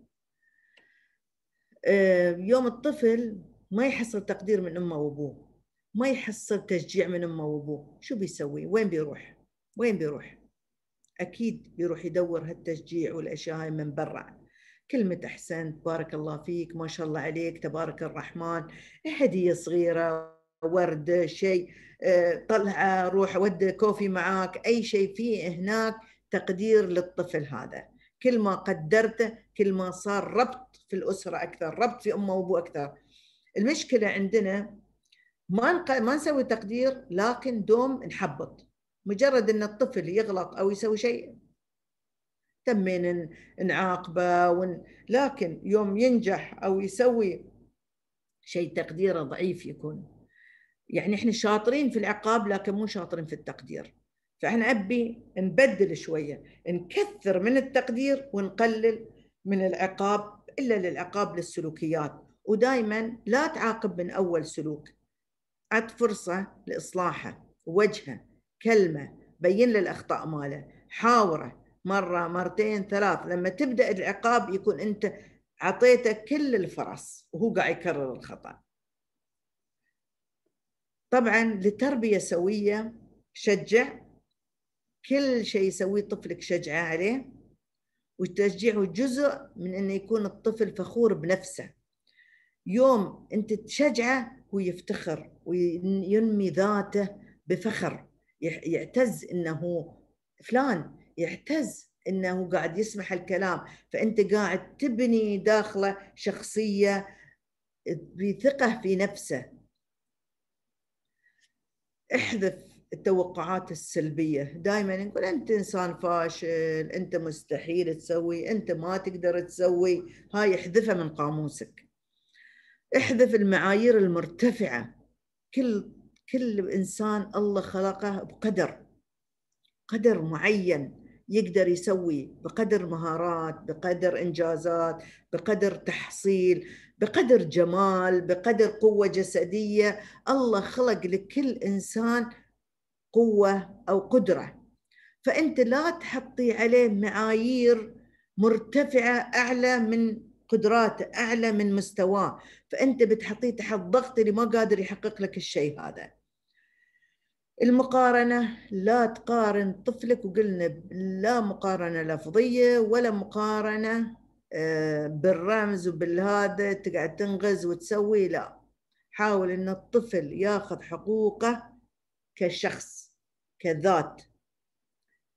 آه، يوم الطفل ما يحصل تقدير من امه وابوه ما يحصل تشجيع من امه وابوه شو بيسوي وين بيروح وين بيروح اكيد بيروح يدور هالتشجيع والاشياء هاي من برا كلمة أحسنت بارك الله فيك ما شاء الله عليك تبارك الرحمن هدية صغيرة ورد شيء آه، طلعة روح ود كوفي معاك أي شيء فيه هناك تقدير للطفل هذا كل ما قدرته كل ما صار ربط في الاسره اكثر ربط في امه وابوه اكثر المشكله عندنا ما ما نسوي تقدير لكن دوم نحبط مجرد ان الطفل يغلط او يسوي شيء تمين نعاقبه ون... لكن يوم ينجح او يسوي شيء تقديره ضعيف يكون يعني احنا شاطرين في العقاب لكن مو شاطرين في التقدير فاحنا ابي نبدل شويه نكثر من التقدير ونقلل من العقاب الا للعقاب للسلوكيات ودائما لا تعاقب من اول سلوك عد فرصه لاصلاحه وجهه كلمه بين له الاخطاء ماله حاوره مره مرتين ثلاث لما تبدا العقاب يكون انت اعطيته كل الفرص وهو قاعد يكرر الخطا طبعا لتربيه سويه شجع كل شيء يسويه طفلك شجعه عليه وتشجيعه جزء من انه يكون الطفل فخور بنفسه يوم انت تشجعه هو يفتخر وينمي ذاته بفخر يعتز انه فلان يعتز انه قاعد يسمع الكلام فانت قاعد تبني داخله شخصيه بثقه في نفسه احذف التوقعات السلبيه دائما نقول انت انسان فاشل انت مستحيل تسوي انت ما تقدر تسوي هاي احذفها من قاموسك احذف المعايير المرتفعه كل كل انسان الله خلقه بقدر قدر معين يقدر يسوي بقدر مهارات بقدر انجازات بقدر تحصيل بقدر جمال بقدر قوه جسديه الله خلق لكل انسان قوه او قدره فانت لا تحطي عليه معايير مرتفعه اعلى من قدراته اعلى من مستواه فانت بتحطيه تحت ضغط اللي ما قادر يحقق لك الشيء هذا المقارنه لا تقارن طفلك وقلنا لا مقارنه لفظيه ولا مقارنه آه، بالرمز وبالهذا تقعد تنغز وتسوي لا حاول ان الطفل ياخذ حقوقه كشخص كذات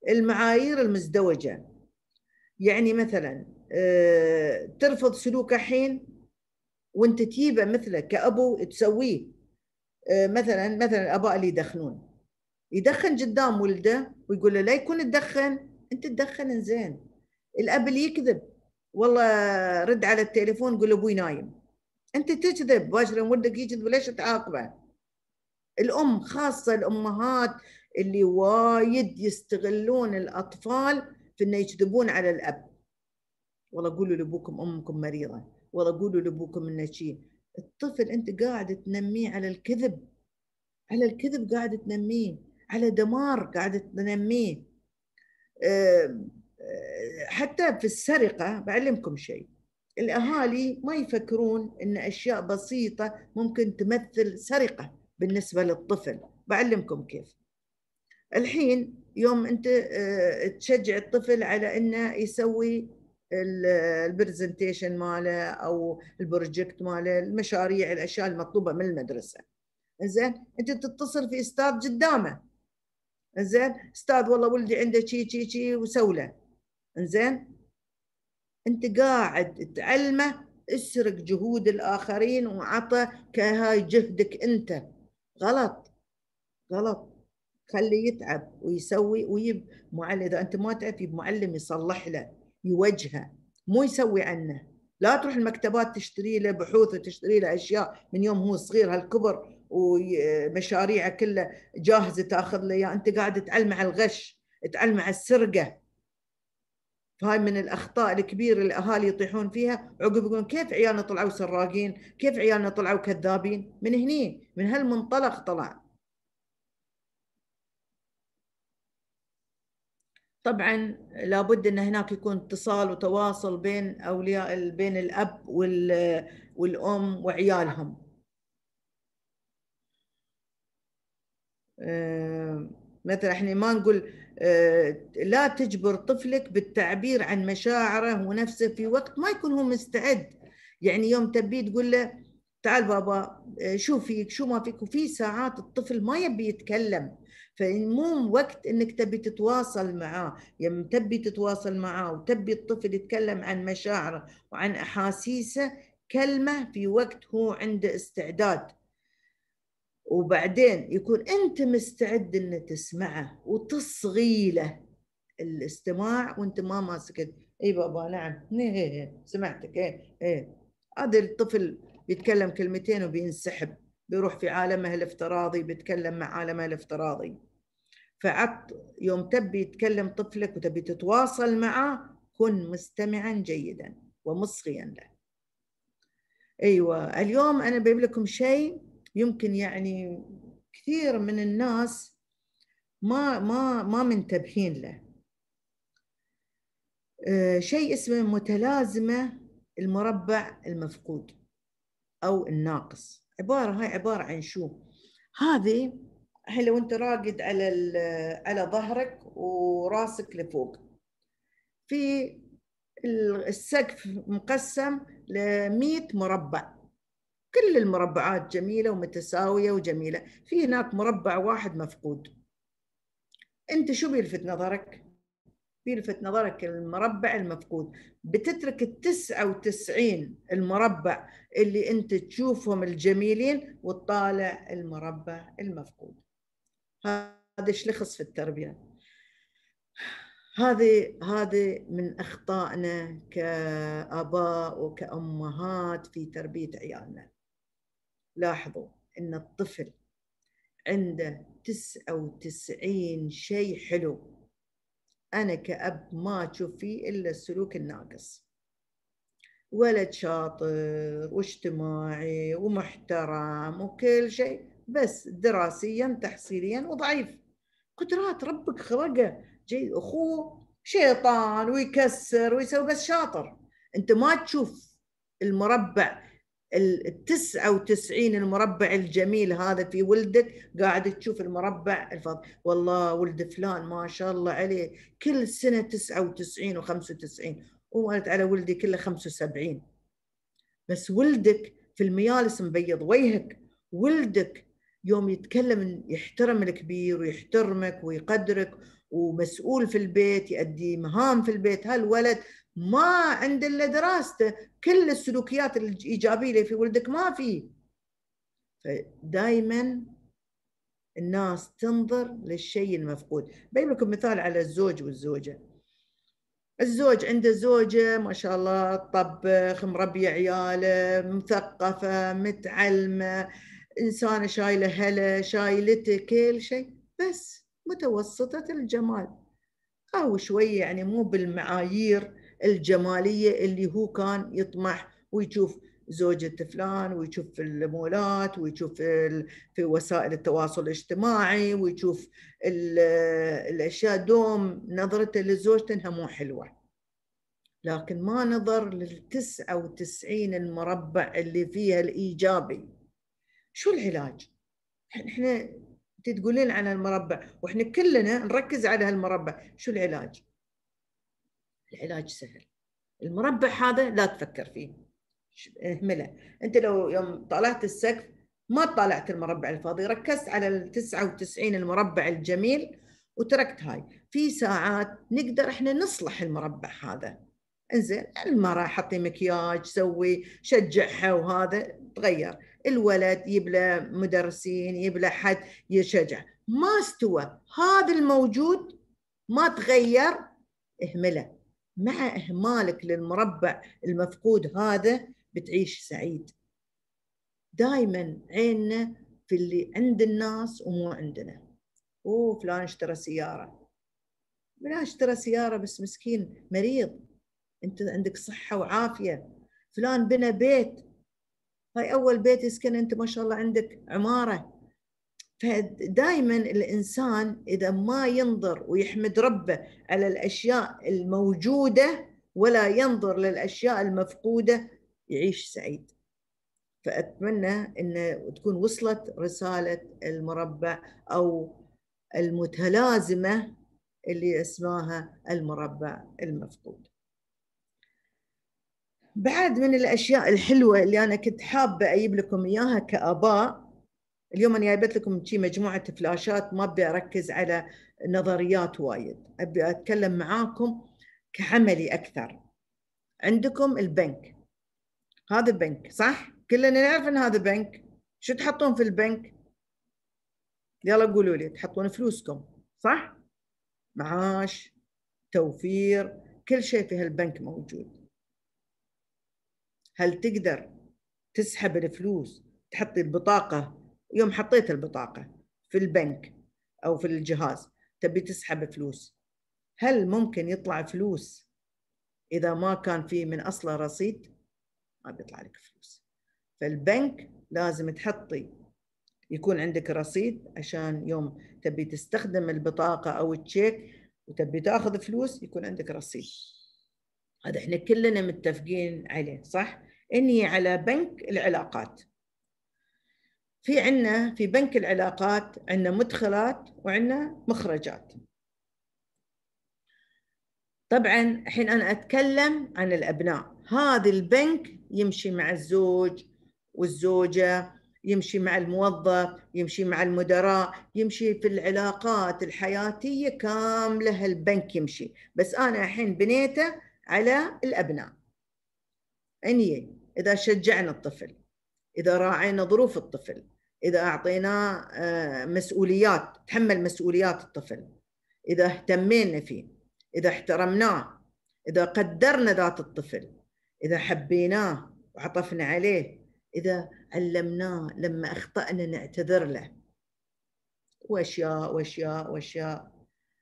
المعايير المزدوجة يعني مثلا آه، ترفض سلوك حين وانت تجيبه مثله كابو تسويه آه، مثلا مثلا الاباء اللي يدخنون يدخن قدام ولده ويقول له لا يكون تدخن انت تدخن زين الاب اللي يكذب والله رد على التليفون قول ابوي نايم انت تكذب باكر ولدك يكذب ليش تعاقبه الام خاصه الامهات اللي وايد يستغلون الاطفال في انه يكذبون على الاب والله قولوا لابوكم امكم مريضه والله قولوا لابوكم انه شي الطفل انت قاعد تنميه على الكذب على الكذب قاعد تنميه على دمار قاعد تنميه حتى في السرقه بعلمكم شيء الاهالي ما يفكرون ان اشياء بسيطه ممكن تمثل سرقه بالنسبه للطفل بعلمكم كيف الحين يوم انت آه، تشجع الطفل على انه يسوي البرزنتيشن ماله او البروجكت ماله المشاريع الاشياء المطلوبه من المدرسه زين انت تتصل في استاذ قدامه زين استاذ والله ولدي عنده شي شي شي وسوله زين انت قاعد تعلمه اسرق جهود الاخرين وعطى كهاي جهدك انت غلط غلط خليه يتعب ويسوي ويب معلم اذا انت ما تعرف يب معلم يصلح له يوجهه مو يسوي عنه لا تروح المكتبات تشتري له بحوث وتشتري له اشياء من يوم هو صغير هالكبر ومشاريعه كلها جاهزه تاخذ له اياه انت قاعد تعلمه على الغش تعلمه على السرقه فهاي من الاخطاء الكبيره اللي الاهالي يطيحون فيها عقب يقولون كيف عيالنا طلعوا سراقين كيف عيالنا طلعوا كذابين من هني من هالمنطلق طلع طبعا لابد ان هناك يكون اتصال وتواصل بين اولياء بين الاب والام وعيالهم آه، مثلا احنا ما نقول آه، لا تجبر طفلك بالتعبير عن مشاعره ونفسه في وقت ما يكون هو مستعد يعني يوم تبيه تقول له تعال بابا آه، شو فيك شو ما فيك وفي ساعات الطفل ما يبي يتكلم فمو وقت انك تبي تتواصل معاه يوم يعني تبي تتواصل معاه وتبي الطفل يتكلم عن مشاعره وعن احاسيسه كلمه في وقت هو عنده استعداد وبعدين يكون انت مستعد ان تسمعه وتصغي له الاستماع وانت ما ماسكت اي بابا نعم إيه، إيه، إيه. سمعتك ايه ايه هذا الطفل بيتكلم كلمتين وبينسحب بيروح في عالمه الافتراضي بيتكلم مع عالمه الافتراضي فعط يوم تبي يتكلم طفلك وتبي تتواصل معه كن مستمعا جيدا ومصغيا له ايوه اليوم انا بجيب لكم شيء يمكن يعني كثير من الناس ما ما ما منتبهين له آه، شيء اسمه متلازمه المربع المفقود او الناقص عباره هاي عباره عن شو؟ هذه هي لو انت راقد على على ظهرك وراسك لفوق في السقف مقسم ل 100 مربع كل المربعات جميله ومتساويه وجميله في هناك مربع واحد مفقود انت شو بيلفت نظرك بيلفت نظرك المربع المفقود بتترك التسعة وتسعين المربع اللي انت تشوفهم الجميلين وتطالع المربع المفقود هذا شلخص في التربية هذه هذه من اخطائنا كاباء وكامهات في تربيه عيالنا لاحظوا ان الطفل عنده 99 شيء حلو أنا كأب ما أشوف فيه إلا السلوك الناقص ولد شاطر واجتماعي ومحترم وكل شيء بس دراسيا تحصيليا وضعيف قدرات ربك خلقه جيد أخوه شيطان ويكسر ويسوي بس شاطر أنت ما تشوف المربع ال 99 المربع الجميل هذا في ولدك قاعد تشوف المربع الفاضي والله ولد فلان ما شاء الله عليه كل سنة 99 و95 وقالت على ولدي كله 75 بس ولدك في الميالس مبيض وجهك ولدك يوم يتكلم يحترم الكبير ويحترمك ويقدرك ومسؤول في البيت يؤدي مهام في البيت هالولد ما عنده الا دراسته كل السلوكيات الايجابيه اللي في ولدك ما في فدائما الناس تنظر للشيء المفقود بين لكم مثال على الزوج والزوجه الزوج عنده زوجة ما شاء الله تطبخ مربية عياله مثقفة متعلمة إنسانة شايلة هلا شايلته كل شيء بس متوسطة الجمال أو شوي يعني مو بالمعايير الجماليه اللي هو كان يطمح ويشوف زوجة فلان ويشوف في المولات ويشوف في وسائل التواصل الاجتماعي ويشوف الأشياء دوم نظرته لزوجته أنها مو حلوة لكن ما نظر للتسعة وتسعين المربع اللي فيها الإيجابي شو العلاج؟ احنا تقولين عن المربع واحنا كلنا نركز على هالمربع شو العلاج؟ العلاج سهل المربع هذا لا تفكر فيه اهمله انت لو يوم طلعت السقف ما طلعت المربع الفاضي ركزت على ال 99 المربع الجميل وتركت هاي في ساعات نقدر احنا نصلح المربع هذا انزين المرأة حطي مكياج سوي شجعها وهذا تغير الولد يبلى مدرسين يبلى حد يشجع ما استوى هذا الموجود ما تغير اهمله مع إهمالك للمربع المفقود هذا بتعيش سعيد دائما عيننا في اللي عند الناس ومو عندنا أوه فلان اشترى سيارة فلان اشترى سيارة بس مسكين مريض أنت عندك صحة وعافية فلان بنى بيت هاي أول بيت يسكن أنت ما شاء الله عندك عمارة فدائما الانسان اذا ما ينظر ويحمد ربه على الاشياء الموجوده ولا ينظر للاشياء المفقوده يعيش سعيد. فاتمنى ان تكون وصلت رساله المربع او المتلازمه اللي اسماها المربع المفقود. بعد من الاشياء الحلوه اللي انا كنت حابه اجيب لكم اياها كاباء اليوم انا جايبت لكم شي مجموعه فلاشات ما ابي اركز على نظريات وايد ابي اتكلم معاكم كعملي اكثر عندكم البنك هذا بنك صح كلنا نعرف ان هذا بنك شو تحطون في البنك يلا قولوا لي تحطون فلوسكم صح معاش توفير كل شيء في هالبنك موجود هل تقدر تسحب الفلوس تحطي البطاقه يوم حطيت البطاقه في البنك او في الجهاز تبي تسحب فلوس هل ممكن يطلع فلوس اذا ما كان في من اصله رصيد ما بيطلع لك فلوس فالبنك لازم تحطي يكون عندك رصيد عشان يوم تبي تستخدم البطاقه او التشيك وتبي تاخذ فلوس يكون عندك رصيد هذا احنا كلنا متفقين عليه صح اني على بنك العلاقات في عندنا في بنك العلاقات عندنا مدخلات وعندنا مخرجات طبعا الحين انا اتكلم عن الابناء هذا البنك يمشي مع الزوج والزوجه يمشي مع الموظف يمشي مع المدراء يمشي في العلاقات الحياتيه كامله البنك يمشي بس انا الحين بنيته على الابناء اني اذا شجعنا الطفل اذا راعينا ظروف الطفل اذا اعطيناه آه، مسؤوليات تحمل مسؤوليات الطفل اذا اهتمينا فيه اذا احترمناه اذا قدرنا ذات الطفل اذا حبيناه وعطفنا عليه اذا علمناه لما اخطانا نعتذر له واشياء واشياء واشياء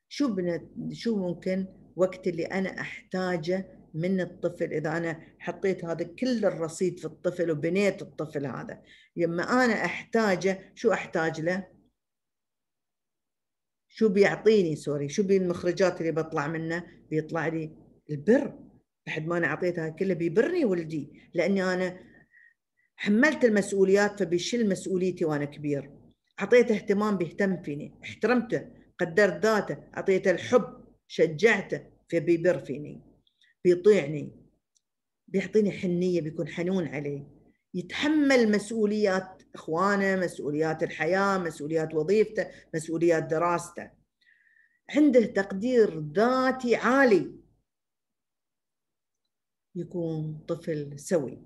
شو بنت شو ممكن وقت اللي انا احتاجه من الطفل اذا انا حطيت هذا كل الرصيد في الطفل وبنيت الطفل هذا لما انا احتاجه شو احتاج له؟ شو بيعطيني سوري شو بالمخرجات المخرجات اللي بطلع منه؟ بيطلع لي البر بعد ما انا اعطيتها كله بيبرني ولدي لاني انا حملت المسؤوليات فبيشيل مسؤوليتي وانا كبير اعطيته اهتمام بيهتم فيني احترمته قدرت ذاته اعطيته الحب شجعته فبيبر فيني بيطيعني بيعطيني حنيه بيكون حنون علي يتحمل مسؤوليات اخوانه مسؤوليات الحياه مسؤوليات وظيفته مسؤوليات دراسته عنده تقدير ذاتي عالي يكون طفل سوي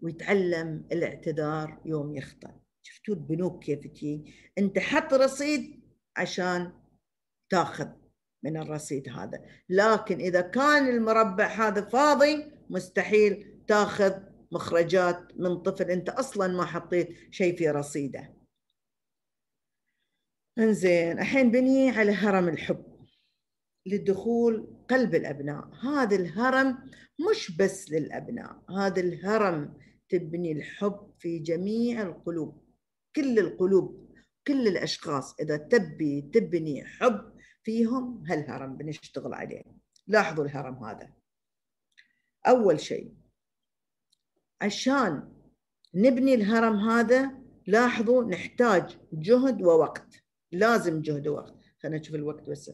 ويتعلم الاعتذار يوم يخطئ شفتوا البنوك كيف تجي انت حط رصيد عشان تاخذ من الرصيد هذا لكن إذا كان المربع هذا فاضي مستحيل تاخذ مخرجات من طفل أنت أصلا ما حطيت شيء في رصيده انزين الحين بني على هرم الحب للدخول قلب الأبناء هذا الهرم مش بس للأبناء هذا الهرم تبني الحب في جميع القلوب كل القلوب كل الأشخاص إذا تبي تبني حب فيهم هالهرم بنشتغل عليه لاحظوا الهرم هذا أول شيء عشان نبني الهرم هذا لاحظوا نحتاج جهد ووقت لازم جهد ووقت خلينا نشوف الوقت بس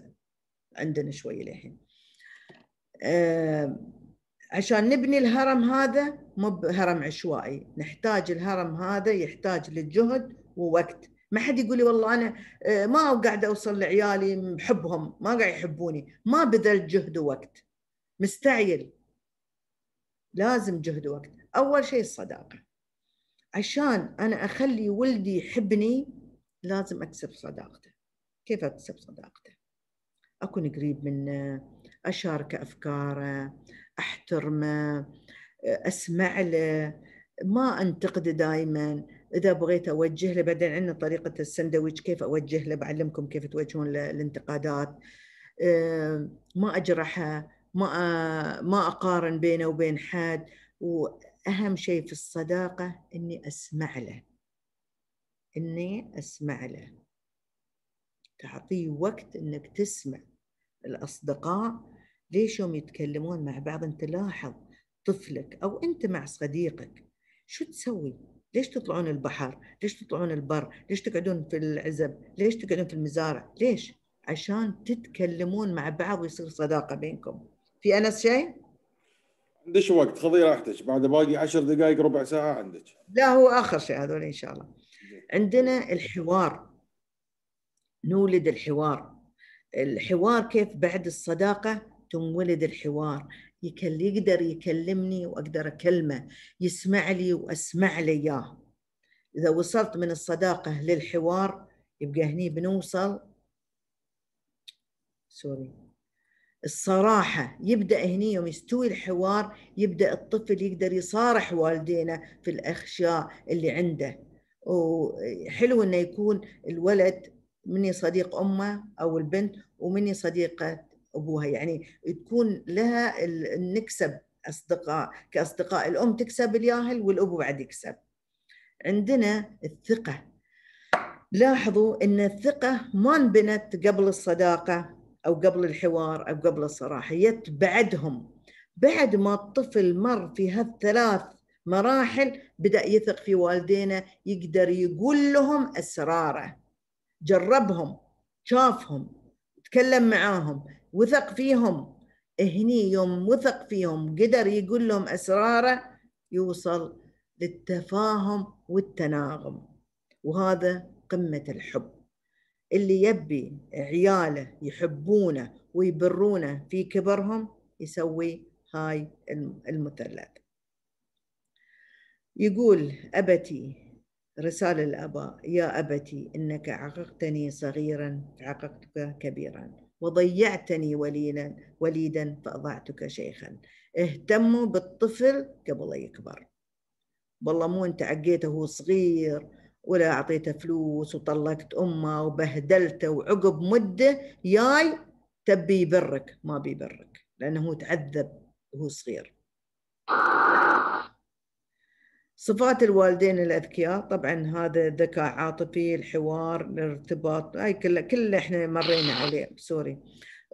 عندنا شوي للحين آه عشان نبني الهرم هذا مو بهرم عشوائي نحتاج الهرم هذا يحتاج للجهد ووقت ما حد يقول لي والله انا آه، ما قاعد اوصل لعيالي بحبهم ما قاعد يحبوني ما بذلت جهد ووقت مستعجل لازم جهد ووقت اول شيء الصداقه عشان انا اخلي ولدي يحبني لازم اكسب صداقته كيف اكسب صداقته اكون قريب منه اشاركه افكاره احترمه آه، اسمع له ما انتقده دائما اذا بغيت اوجه له بعدين عندنا طريقه السندويج كيف اوجه له بعلمكم كيف توجهون الانتقادات آه، ما اجرحه ما ما اقارن بينه وبين حد واهم شيء في الصداقه اني اسمع له اني اسمع له تعطيه وقت انك تسمع الاصدقاء ليش يوم يتكلمون مع بعض انت لاحظ طفلك او انت مع صديقك شو تسوي ليش تطلعون البحر ليش تطلعون البر ليش تقعدون في العزب ليش تقعدون في المزارع ليش عشان تتكلمون مع بعض ويصير صداقة بينكم في أنس شيء عندك وقت خذي راحتك بعد باقي عشر دقائق ربع ساعة عندك لا هو آخر شيء هذول إن شاء الله عندنا الحوار نولد الحوار الحوار كيف بعد الصداقة تنولد الحوار يقدر يكلمني واقدر اكلمه يسمع لي واسمع لي اياه اذا وصلت من الصداقه للحوار يبقى هني بنوصل سوري الصراحة يبدأ هني يوم يستوي الحوار يبدأ الطفل يقدر يصارح والدينا في الأشياء اللي عنده وحلو إنه يكون الولد مني صديق أمه أو البنت ومني صديقة ابوها يعني تكون لها نكسب اصدقاء كاصدقاء الام تكسب الياهل والابو بعد يكسب عندنا الثقه لاحظوا ان الثقه ما انبنت قبل الصداقه او قبل الحوار او قبل الصراحه يت بعدهم بعد ما الطفل مر في هالثلاث مراحل بدا يثق في والدينا يقدر يقول لهم اسراره جربهم شافهم تكلم معاهم وثق فيهم هني يوم وثق فيهم قدر يقول لهم أسراره يوصل للتفاهم والتناغم وهذا قمة الحب اللي يبي عياله يحبونه ويبرونه في كبرهم يسوي هاي المثلث يقول أبتي رسالة الأباء يا أبتي إنك عققتني صغيرا عققتك كبيرا وضيعتني وليلا وليدا فأضعتك شيخا اهتموا بالطفل قبل يكبر والله مو انت عقيته وهو صغير ولا أعطيته فلوس وطلقت أمه وبهدلته وعقب مدة ياي تبي يبرك ما بيبرك لأنه هو تعذب وهو صغير صفات الوالدين الاذكياء طبعا هذا الذكاء عاطفي الحوار الارتباط هاي كله كله احنا مرينا عليه سوري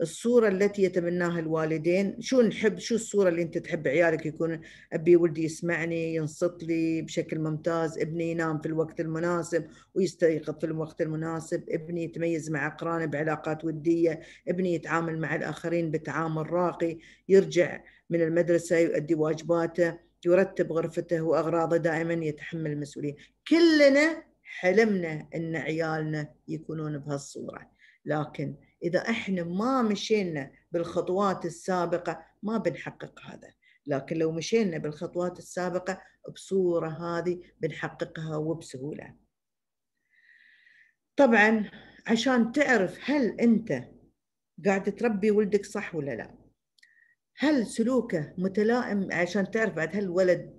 الصورة التي يتمناها الوالدين شو نحب شو الصورة اللي انت تحب عيالك يكون ابي ولدي يسمعني ينصت لي بشكل ممتاز ابني ينام في الوقت المناسب ويستيقظ في الوقت المناسب ابني يتميز مع اقرانه بعلاقات ودية ابني يتعامل مع الاخرين بتعامل راقي يرجع من المدرسة يؤدي واجباته يرتب غرفته واغراضه دائما يتحمل المسؤوليه كلنا حلمنا ان عيالنا يكونون بهالصوره لكن اذا احنا ما مشينا بالخطوات السابقه ما بنحقق هذا لكن لو مشينا بالخطوات السابقه بصوره هذه بنحققها وبسهوله طبعا عشان تعرف هل انت قاعد تربي ولدك صح ولا لا هل سلوكه متلائم عشان تعرف بعد هل الولد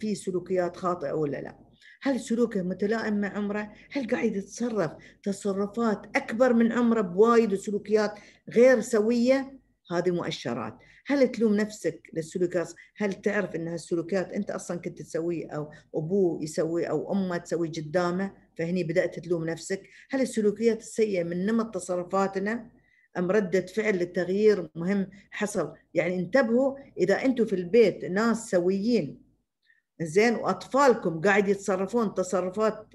فيه سلوكيات خاطئه ولا لا هل سلوكه متلائم مع عمره هل قاعد يتصرف تصرفات اكبر من عمره بوايد وسلوكيات غير سويه هذه مؤشرات هل تلوم نفسك للسلوكات هل تعرف ان هالسلوكيات انت اصلا كنت تسويه او ابوه يسوي او امه تسوي قدامه فهني بدات تلوم نفسك هل السلوكيات السيئه من نمط تصرفاتنا أم ردة فعل للتغيير مهم حصل يعني انتبهوا إذا أنتم في البيت ناس سويين زين وأطفالكم قاعد يتصرفون تصرفات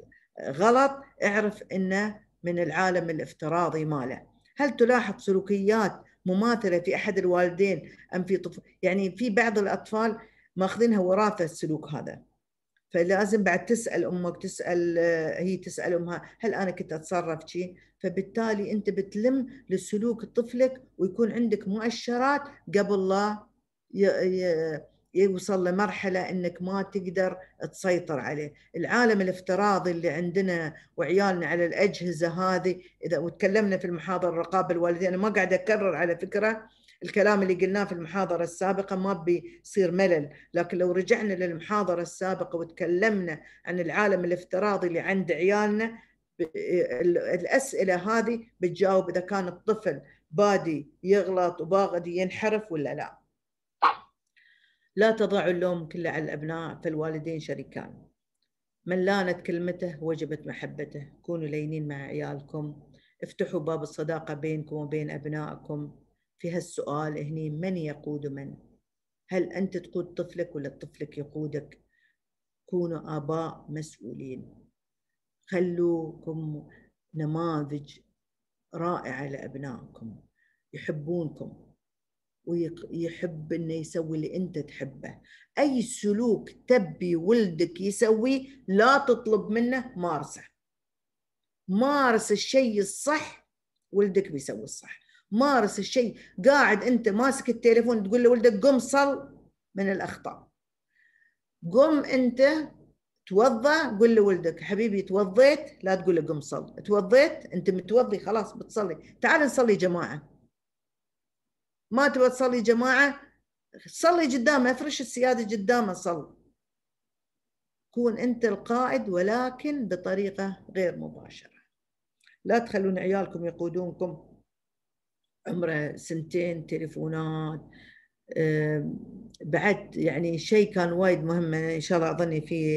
غلط اعرف إنه من العالم الافتراضي ماله هل تلاحظ سلوكيات مماثلة في أحد الوالدين أم في طفل يعني في بعض الأطفال ماخذينها وراثة السلوك هذا فلازم بعد تسال امك تسال آه، هي تسال امها هل انا كنت اتصرف شيء؟ فبالتالي انت بتلم لسلوك طفلك ويكون عندك مؤشرات قبل لا يوصل لمرحله انك ما تقدر تسيطر عليه، العالم الافتراضي اللي عندنا وعيالنا على الاجهزه هذه اذا وتكلمنا في المحاضره الرقابه الوالديه انا ما قاعده اكرر على فكره الكلام اللي قلناه في المحاضرة السابقة ما بيصير ملل لكن لو رجعنا للمحاضرة السابقة وتكلمنا عن العالم الافتراضي اللي عند عيالنا الأسئلة هذه بتجاوب إذا كان الطفل بادي يغلط وباغي ينحرف ولا لا لا تضعوا اللوم كله على الأبناء فالوالدين شريكان من لانت كلمته وجبت محبته كونوا لينين مع عيالكم افتحوا باب الصداقة بينكم وبين أبنائكم في هالسؤال هني من يقود من هل أنت تقود طفلك ولا طفلك يقودك كونوا آباء مسؤولين خلوكم نماذج رائعة لأبنائكم يحبونكم ويحب انه يسوي اللي انت تحبه اي سلوك تبي ولدك يسويه لا تطلب منه مارسه مارس الشيء الصح ولدك بيسوي الصح مارس الشيء قاعد انت ماسك التليفون تقول لولدك قم صل من الاخطاء قم انت توضى قول لولدك حبيبي توضيت لا تقول له قم صل توضيت انت متوضي خلاص بتصلي تعال نصلي جماعه ما تبغى تصلي جماعه صلي قدامه افرش السياده قدامه صل كون انت القائد ولكن بطريقه غير مباشره لا تخلون عيالكم يقودونكم عمره سنتين تليفونات بعد يعني شيء كان وايد مهم ان شاء الله اظني في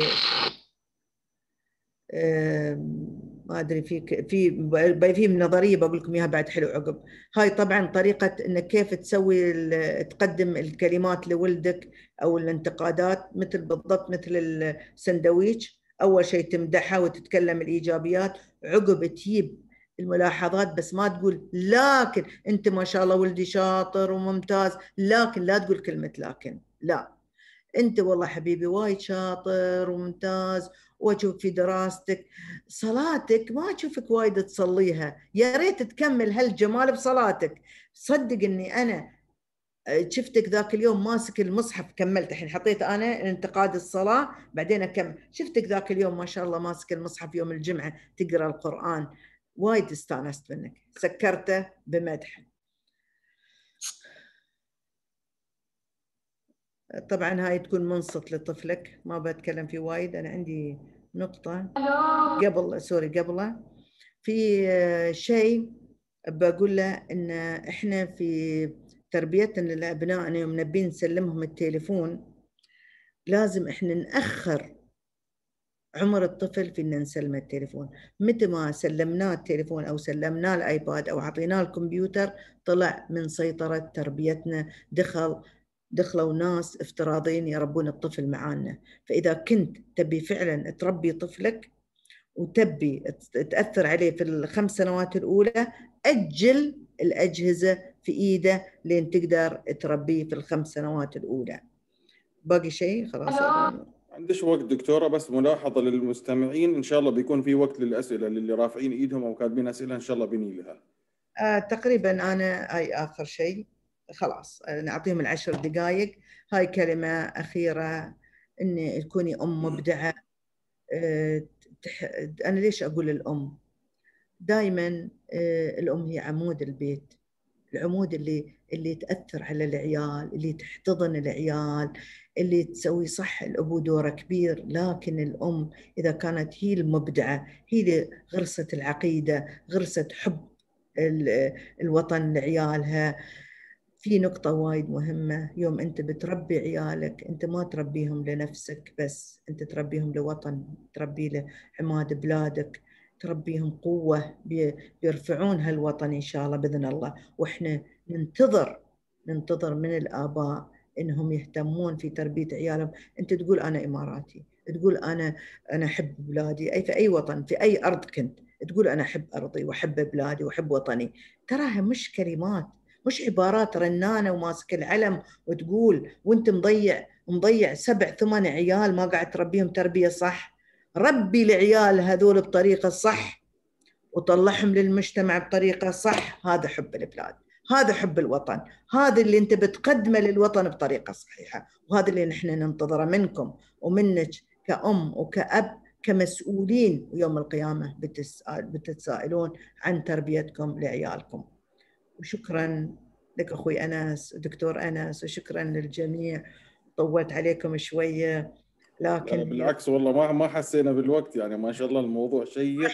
ما ادري في في في نظريه بقول لكم اياها بعد حلو عقب هاي طبعا طريقه انك كيف تسوي تقدم الكلمات لولدك او الانتقادات مثل بالضبط مثل السندويش اول شيء تمدحه وتتكلم الايجابيات عقب تجيب الملاحظات بس ما تقول لكن انت ما شاء الله ولدي شاطر وممتاز لكن لا تقول كلمه لكن لا انت والله حبيبي وايد شاطر وممتاز واشوف في دراستك صلاتك ما اشوفك وايد تصليها يا ريت تكمل هالجمال بصلاتك صدق اني انا آه، شفتك ذاك اليوم ماسك المصحف كملت الحين حطيت انا انتقاد الصلاه بعدين اكمل شفتك ذاك اليوم ما شاء الله ماسك المصحف يوم الجمعه تقرا القران وايد استانست منك سكرته بمدح طبعا هاي تكون منصت لطفلك ما بتكلم فيه وايد انا عندي نقطة قبل سوري قبله في آه، شيء بقول له ان احنا في تربيتنا لابنائنا يوم نبي نسلمهم التليفون لازم احنا ناخر عمر الطفل في ان نسلمه التليفون متى ما سلمناه التليفون او سلمناه الايباد او اعطيناه الكمبيوتر طلع من سيطره تربيتنا دخل دخلوا ناس افتراضيين يربون الطفل معانا فاذا كنت تبي فعلا تربي طفلك وتبي تاثر عليه في الخمس سنوات الاولى اجل الاجهزه في ايده لين تقدر تربيه في الخمس سنوات الاولى باقي شيء خلاص عندش وقت دكتوره بس ملاحظه للمستمعين ان شاء الله بيكون في وقت للاسئله للي رافعين ايدهم او كاتبين اسئله ان شاء الله لها آه تقريبا انا هاي اخر شيء خلاص آه، نعطيهم العشر دقائق هاي كلمه اخيره ان تكوني ام مبدعه آه انا ليش اقول الام دائما آه الام هي عمود البيت العمود اللي اللي تاثر على العيال اللي تحتضن العيال اللي تسوي صح الابو دوره كبير لكن الام اذا كانت هي المبدعه هي اللي غرست العقيده غرست حب الوطن لعيالها في نقطة وايد مهمة يوم أنت بتربي عيالك أنت ما تربيهم لنفسك بس أنت تربيهم لوطن تربي له عماد بلادك تربيهم قوة بيرفعون هالوطن إن شاء الله بإذن الله وإحنا ننتظر ننتظر من الآباء إنهم يهتمون في تربية عيالهم أنت تقول أنا إماراتي تقول أنا أنا أحب بلادي أي في أي وطن في أي أرض كنت تقول أنا أحب أرضي وأحب بلادي وأحب وطني تراها مش كلمات مش عبارات رنانة وماسك العلم وتقول وانت مضيع مضيع سبع ثمان عيال ما قاعد تربيهم تربية صح ربي العيال هذول بطريقه صح وطلعهم للمجتمع بطريقه صح هذا حب البلاد هذا حب الوطن هذا اللي انت بتقدمه للوطن بطريقه صحيحه وهذا اللي نحن ننتظره منكم ومنك كأم وكأب كمسؤولين ويوم القيامة بتتسائلون عن تربيتكم لعيالكم وشكرا لك أخوي أنس ودكتور أنس وشكرا للجميع طوت عليكم شوية لكن يعني بالعكس والله ما ما حسينا بالوقت يعني ما شاء الله الموضوع شيق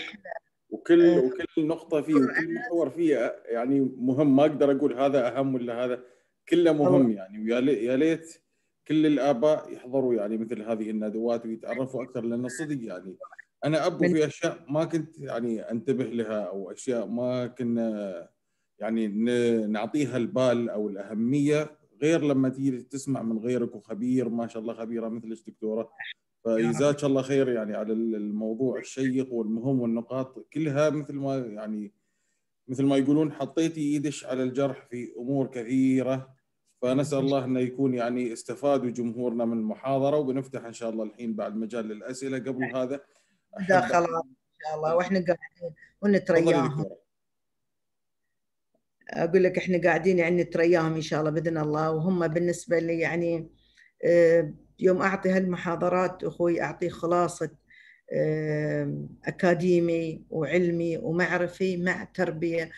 وكل أه وكل نقطة فيه وكل محور فيه يعني مهم ما اقدر اقول هذا اهم ولا هذا كله مهم يعني ويا ليت كل الاباء يحضروا يعني مثل هذه الندوات ويتعرفوا اكثر لان صدق يعني انا اب في اشياء ما كنت يعني انتبه لها او اشياء ما كنا يعني نعطيها البال او الاهميه غير لما تيجي تسمع من غيرك وخبير ما شاء الله خبيره مثلك دكتوره فجزاك الله خير يعني على الموضوع الشيق والمهم والنقاط كلها مثل ما يعني مثل ما يقولون حطيتي يدش على الجرح في امور كثيره فنسال الله انه يكون يعني استفادوا جمهورنا من المحاضره وبنفتح ان شاء الله الحين بعد مجال للاسئله قبل هذا داخل ان شاء الله واحنا قاعدين ونترياهم اقول لك احنا قاعدين يعني نترياهم ان شاء الله باذن الله وهم بالنسبه لي يعني آه، يوم اعطي هالمحاضرات اخوي اعطي خلاصه آه، اكاديمي وعلمي ومعرفي مع تربيه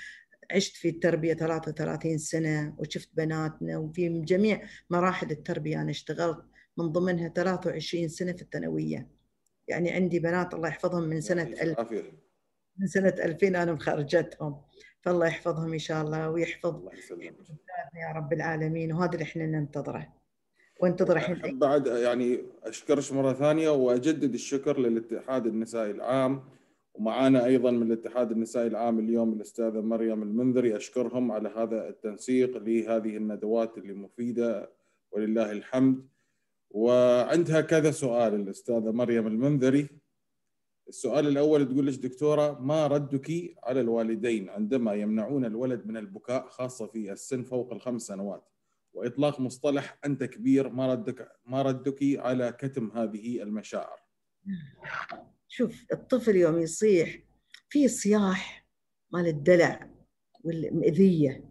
عشت في التربيه 33 سنه وشفت بناتنا وفي جميع مراحل التربيه انا اشتغلت من ضمنها 23 سنه في الثانويه يعني عندي بنات الله يحفظهم من سنه 2000 من سنه 2000 انا مخرجتهم فالله يحفظهم ان شاء الله ويحفظ الله يا رب العالمين وهذا اللي احنا ننتظره وانتظر الحين بعد يعني اشكرك مره ثانيه واجدد الشكر للاتحاد النسائي العام ومعانا ايضا من الاتحاد النسائي العام اليوم الاستاذه مريم المنذري اشكرهم على هذا التنسيق لهذه الندوات اللي مفيده ولله الحمد وعندها كذا سؤال الاستاذه مريم المنذري السؤال الأول تقول لك دكتورة ما ردك على الوالدين عندما يمنعون الولد من البكاء خاصة في السن فوق الخمس سنوات وإطلاق مصطلح أنت كبير ما ردك ما ردك على كتم هذه المشاعر شوف الطفل يوم يصيح في صياح مال الدلع والمئذية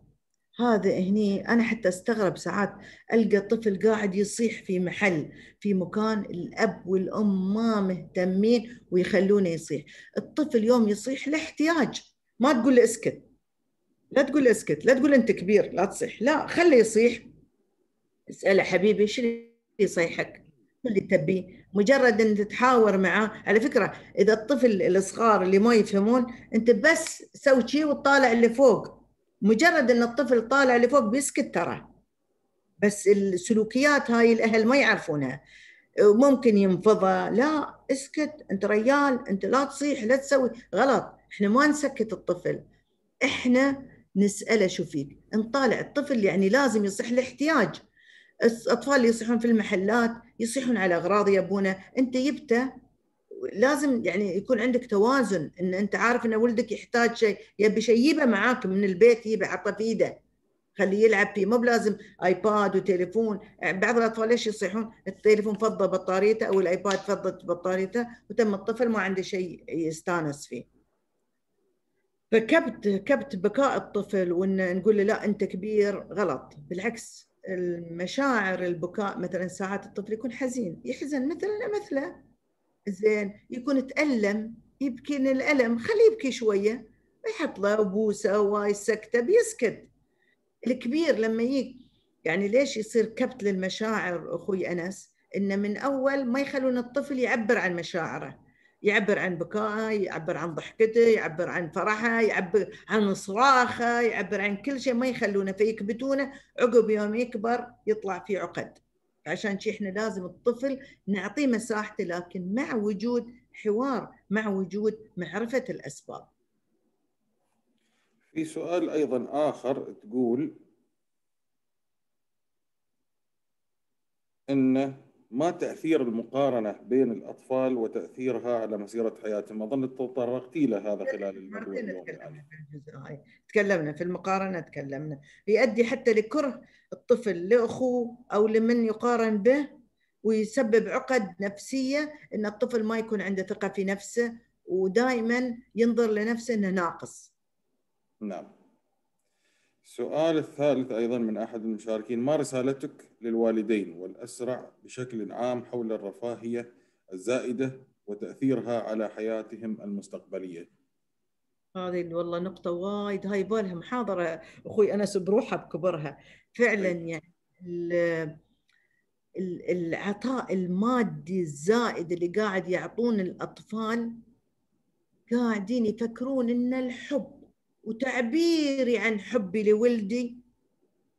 هذا هني انا حتى استغرب ساعات القى الطفل قاعد يصيح في محل في مكان الاب والام ما مهتمين ويخلونه يصيح الطفل يوم يصيح له احتياج ما تقول له اسكت لا تقول له اسكت لا تقول انت كبير لا تصيح لا خله يصيح اساله حبيبي ايش اللي يصيحك اللي تبيه مجرد ان تتحاور معاه على فكره اذا الطفل الصغار اللي ما يفهمون انت بس سوي شيء وتطالع اللي فوق مجرد ان الطفل طالع لفوق بيسكت ترى بس السلوكيات هاي الاهل ما يعرفونها ممكن ينفضه لا اسكت انت ريال انت لا تصيح لا تسوي غلط احنا ما نسكت الطفل احنا نساله شو فيك نطالع الطفل يعني لازم يصح الاحتياج الاطفال اللي يصيحون في المحلات يصيحون على اغراض يبونه انت جبته لازم يعني يكون عندك توازن ان انت عارف ان ولدك يحتاج شيء يبي شيء يجيبه معاك من البيت يجيبه عطه في ايده خليه يلعب فيه مو بلازم ايباد وتليفون يعني بعض الاطفال ليش يصيحون التليفون فضى بطاريته او الايباد فضت بطاريته وتم الطفل ما عنده شيء يستانس فيه فكبت كبت بكاء الطفل وان نقول له لا انت كبير غلط بالعكس المشاعر البكاء مثلا ساعات الطفل يكون حزين يحزن مثلنا مثله زين يكون تألم يبكي من الألم خليه يبكي شوية يحط له بوسة واي سكتة بيسكت الكبير لما يجي يعني ليش يصير كبت للمشاعر أخوي أنس إن من أول ما يخلون الطفل يعبر عن مشاعره يعبر عن بكائه يعبر عن ضحكته يعبر عن فرحه يعبر عن صراخه يعبر عن كل شيء ما يخلونه فيكبتونه عقب يوم يكبر يطلع في عقد عشان شي احنا لازم الطفل نعطيه مساحته لكن مع وجود حوار مع وجود معرفه الاسباب. في سؤال ايضا اخر تقول ان ما تاثير المقارنه بين الاطفال وتاثيرها على مسيره حياتهم؟ اظن تطرقتي له هذا خلال الموضوع يعني. تكلمنا في المقارنه تكلمنا يؤدي حتى لكره الطفل لاخوه او لمن يقارن به ويسبب عقد نفسيه ان الطفل ما يكون عنده ثقه في نفسه ودائما ينظر لنفسه انه ناقص. نعم. السؤال الثالث ايضا من احد المشاركين ما رسالتك للوالدين والاسرع بشكل عام حول الرفاهيه الزائده وتاثيرها على حياتهم المستقبليه؟ هذه والله نقطة وايد هاي بالها محاضرة أخوي أنس بروحها بكبرها فعلا يعني العطاء المادي الزائد اللي قاعد يعطون الأطفال قاعدين يفكرون إن الحب وتعبيري عن حبي لولدي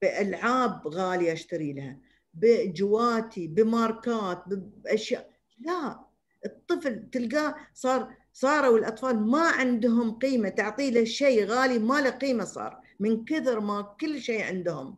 بألعاب غالية أشتري لها بجواتي بماركات بأشياء لا الطفل تلقاه صار صاروا الأطفال ما عندهم قيمة تعطي له شيء غالي ما له قيمة صار من كثر ما كل شيء عندهم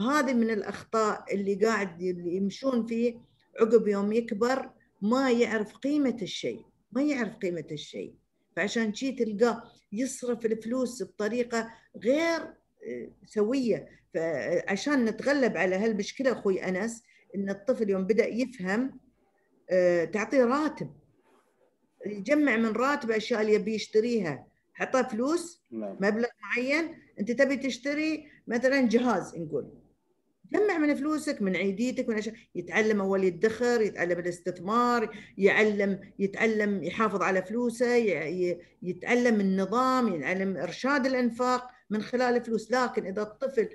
هذه من الأخطاء اللي قاعد يمشون فيه عقب يوم يكبر ما يعرف قيمة الشيء ما يعرف قيمة الشيء فعشان شي تلقاه يصرف الفلوس بطريقة غير آه، سوية فعشان نتغلب على هالمشكلة أخوي أنس إن الطفل يوم بدأ يفهم آه، تعطيه راتب يجمع من راتبه اشياء اللي يبي يشتريها حطها فلوس نعم. مبلغ معين انت تبي تشتري مثلا جهاز نقول جمع من فلوسك من عيديتك من أشياء يتعلم اول يدخر يتعلم الاستثمار يعلم يتعلم يحافظ على فلوسه يتعلم النظام يتعلم ارشاد الانفاق من خلال الفلوس لكن اذا الطفل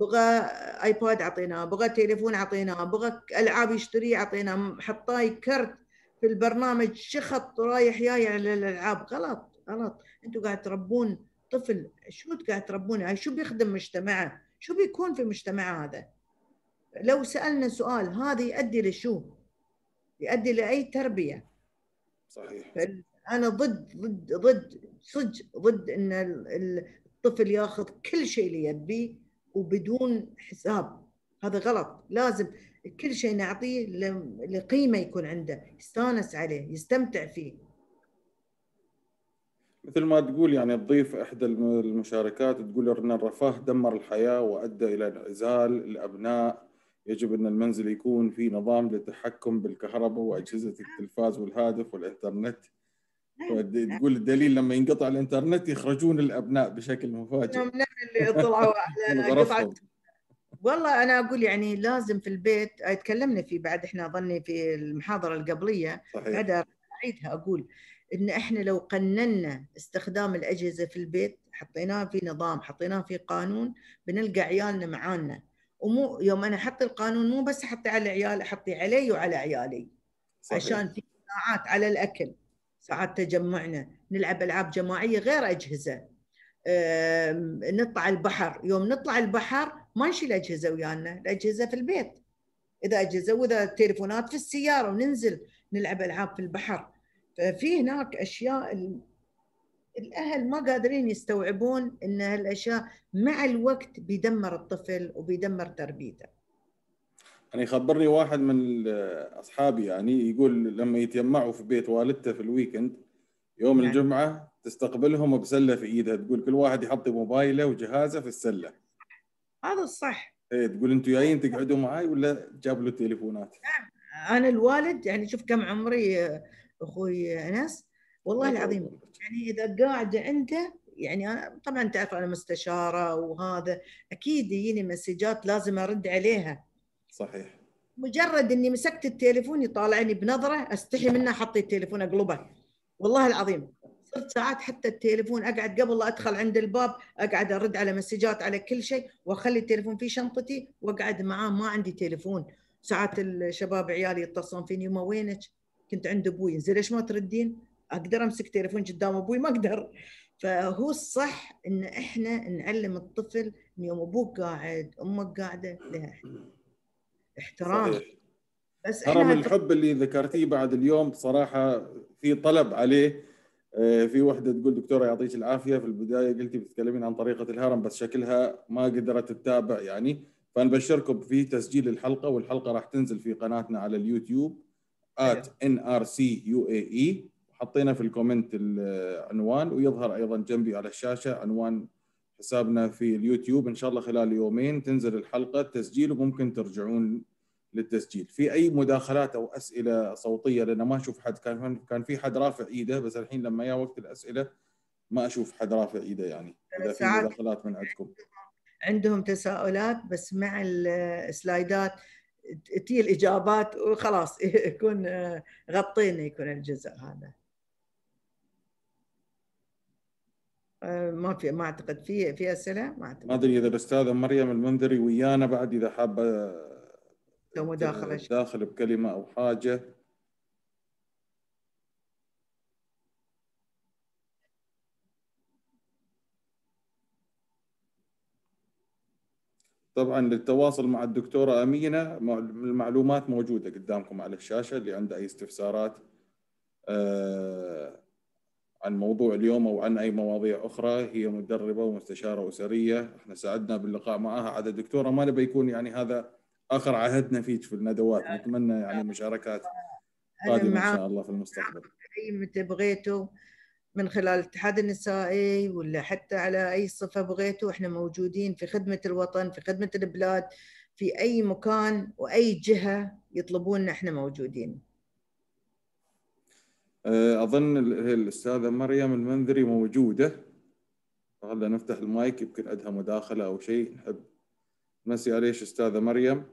بغى ايباد اعطيناه بغى تليفون اعطيناه بغى العاب يشتري اعطيناه حطاه كرت في البرنامج شخط رايح جاي على الالعاب غلط غلط انتم قاعد تربون طفل شو قاعد تربونه شو بيخدم مجتمعه شو بيكون في المجتمع هذا لو سالنا سؤال هذا يؤدي لشو يؤدي لاي تربيه صحيح انا ضد ضد ضد صدق ضد ان الطفل ياخذ كل شيء اللي يبيه وبدون حساب هذا غلط لازم كل شيء نعطيه لقيمه يكون عنده يستانس عليه يستمتع فيه مثل ما تقول يعني تضيف احدى المشاركات تقول ان الرفاه دمر الحياه وادى الى انعزال الابناء يجب ان المنزل يكون في نظام للتحكم بالكهرباء واجهزه التلفاز والهاتف والانترنت أيوة. تقول الدليل لما ينقطع الانترنت يخرجون الابناء بشكل مفاجئ <laughs> من اللي طلعوا على والله انا اقول يعني لازم في البيت تكلمنا فيه بعد احنا ظني في المحاضره القبليه بعد اعيدها اقول ان احنا لو قننا استخدام الاجهزه في البيت حطيناه في نظام حطيناه في قانون بنلقى عيالنا معانا ومو يوم انا احط القانون مو بس احطي على عيالي احطي علي وعلى عيالي صحيح. عشان في ساعات على الاكل ساعات تجمعنا نلعب العاب جماعيه غير اجهزه نطلع البحر يوم نطلع البحر ما نشيل اجهزه ويانا الاجهزه في البيت اذا اجهزه واذا تليفونات في السياره وننزل نلعب العاب في البحر ففي هناك اشياء الاهل ما قادرين يستوعبون ان هالاشياء مع الوقت بيدمر الطفل وبيدمر تربيته. يعني خبرني واحد من اصحابي يعني يقول لما يتجمعوا في بيت والدته في الويكند يوم يعني. الجمعه تستقبلهم بسله في ايدها تقول كل واحد يحط موبايله وجهازه في السله. هذا الصح ايه تقول انتم جايين تقعدوا معي ولا جابوا له التليفونات؟ نعم انا الوالد يعني شوف كم عمري آه، اخوي انس والله العظيم يعني اذا قاعد عنده يعني انا طبعا تعرف انا مستشاره وهذا اكيد يجيني مسجات لازم ارد عليها صحيح مجرد اني مسكت التليفون يطالعني بنظره استحي منه احط التليفون اقلبه والله العظيم صرت ساعات حتى التليفون اقعد قبل لا ادخل عند الباب اقعد ارد على مسجات على كل شيء واخلي التليفون في شنطتي واقعد معاه ما عندي تليفون ساعات الشباب عيالي يتصلون فيني ما وينك؟ كنت عند ابوي زين ليش ما تردين؟ اقدر امسك تليفون قدام ابوي ما اقدر فهو الصح ان احنا نعلم الطفل ان يوم ابوك قاعد امك قاعده لها احترام صحيح. بس احنا هرم الحب اللي ذكرتيه بعد اليوم صراحه في طلب عليه آه، في وحده تقول دكتوره يعطيك العافيه في البدايه قلتي بتتكلمين عن طريقه الهرم بس شكلها ما قدرت تتابع يعني فنبشركم في تسجيل الحلقه والحلقه راح تنزل في قناتنا على اليوتيوب أيوة. @nrcuae حطينا في الكومنت العنوان ويظهر ايضا جنبي على الشاشه عنوان حسابنا في اليوتيوب ان شاء الله خلال يومين تنزل الحلقه التسجيل وممكن ترجعون للتسجيل في اي مداخلات او اسئله صوتيه لان ما اشوف حد كان كان في حد رافع ايده بس الحين لما جاء وقت الاسئله ما اشوف حد رافع ايده يعني اذا في مداخلات من عندكم عندهم تساؤلات بس مع السلايدات تجي الاجابات وخلاص <laughs> يكون غطينا يكون الجزء هذا آه، ما في ما اعتقد في في اسئله ما اعتقد ما ادري اذا الاستاذه مريم المنذري ويانا بعد اذا حابه لو مداخله داخل بكلمه او حاجه طبعا للتواصل مع الدكتوره امينه المعلومات موجوده قدامكم على الشاشه اللي عنده اي استفسارات آه، عن موضوع اليوم او عن اي مواضيع اخرى هي مدربه ومستشاره اسريه احنا سعدنا باللقاء معها عاد الدكتوره ما نبي يكون يعني هذا اخر عهدنا فيك في الندوات نتمنى يعني مشاركات قادمه ان شاء الله في المستقبل اي متى بغيتوا من خلال الاتحاد النسائي ولا حتى على اي صفه بغيتوا احنا موجودين في خدمه الوطن في خدمه البلاد في اي مكان واي جهه يطلبونا احنا موجودين آه، اظن الاستاذه مريم المنذري موجوده هلا نفتح المايك يمكن عندها مداخله او شيء نحب مسي عليش استاذه مريم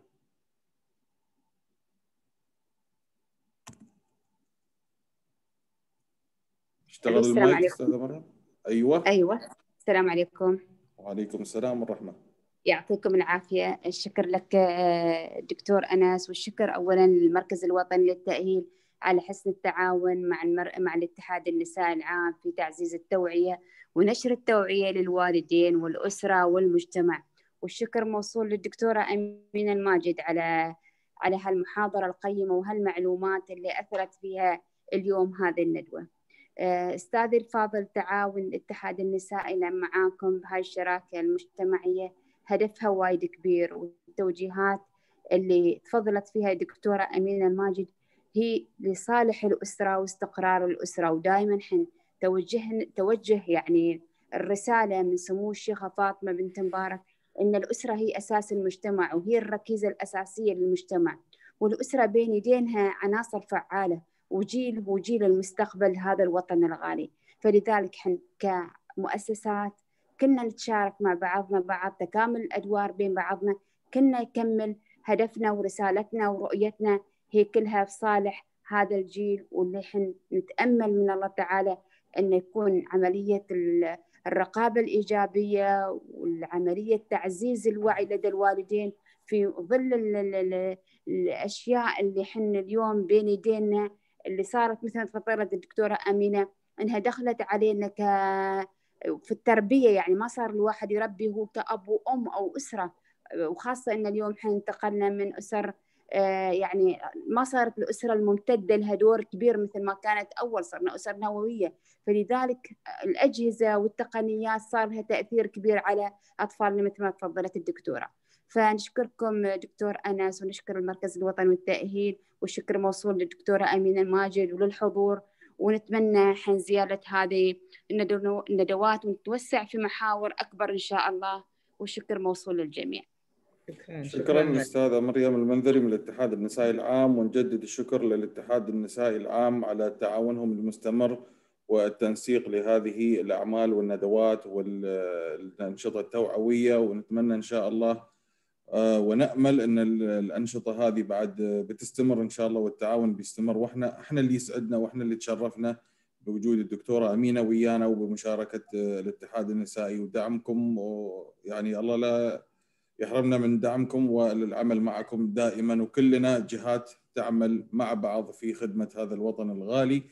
اشتغل السلام المايك استاذه مريم ايوه ايوه السلام عليكم وعليكم السلام ورحمه يعطيكم العافية الشكر لك آه، دكتور أنس والشكر أولا للمركز الوطني للتأهيل على حسن التعاون مع المر... مع الاتحاد النساء العام في تعزيز التوعية ونشر التوعية للوالدين والأسرة والمجتمع والشكر موصول للدكتورة أمينة الماجد على على هالمحاضرة القيمة وهالمعلومات اللي أثرت فيها اليوم هذه الندوة آه، أستاذي الفاضل تعاون الاتحاد النسائي معاكم بهاي الشراكة المجتمعية هدفها وايد كبير والتوجيهات اللي تفضلت فيها الدكتورة أمينة الماجد هي لصالح الأسرة واستقرار الأسرة ودائما حن توجه توجه يعني الرسالة من سمو الشيخة فاطمة بنت مبارك أن الأسرة هي أساس المجتمع وهي الركيزة الأساسية للمجتمع والأسرة بين يدينها عناصر فعالة وجيل هو جيل المستقبل هذا الوطن الغالي فلذلك احنا كمؤسسات كنا نتشارك مع بعضنا بعض تكامل الادوار بين بعضنا كنا نكمل هدفنا ورسالتنا ورؤيتنا هي كلها في صالح هذا الجيل واللي احنا نتامل من الله تعالى ان يكون عمليه الرقابه الايجابيه وعمليه تعزيز الوعي لدى الوالدين في ظل الاشياء اللي احنا اليوم بين ايدينا اللي صارت مثلا فطيرة الدكتورة أمينة إنها دخلت علينا ك في التربية يعني ما صار الواحد يربي هو كأب وأم أو أسرة وخاصة إن اليوم إحنا انتقلنا من أسر آه، يعني ما صارت الأسرة الممتدة لها دور كبير مثل ما كانت أول صرنا أسر نووية فلذلك الأجهزة والتقنيات صار لها تأثير كبير على أطفالنا مثل ما تفضلت الدكتورة فنشكركم دكتور أنس ونشكر المركز الوطني للتأهيل والشكر موصول للدكتورة أمينة الماجد وللحضور ونتمنى حين زيارة هذه الندوات ونتوسع في محاور أكبر إن شاء الله والشكر موصول للجميع شكرا شكرا استاذه مريم المنذري من الاتحاد النسائي العام ونجدد الشكر للاتحاد النسائي العام على تعاونهم المستمر والتنسيق لهذه الاعمال والندوات والانشطه التوعويه ونتمنى ان شاء الله آه، ونامل ان الانشطه هذه بعد بتستمر ان شاء الله والتعاون بيستمر واحنا احنا اللي يسعدنا واحنا اللي تشرفنا بوجود الدكتوره امينه ويانا وبمشاركه آه، الاتحاد النسائي ودعمكم ويعني الله لا يحرمنا من دعمكم والعمل معكم دائما وكلنا جهات تعمل مع بعض في خدمه هذا الوطن الغالي.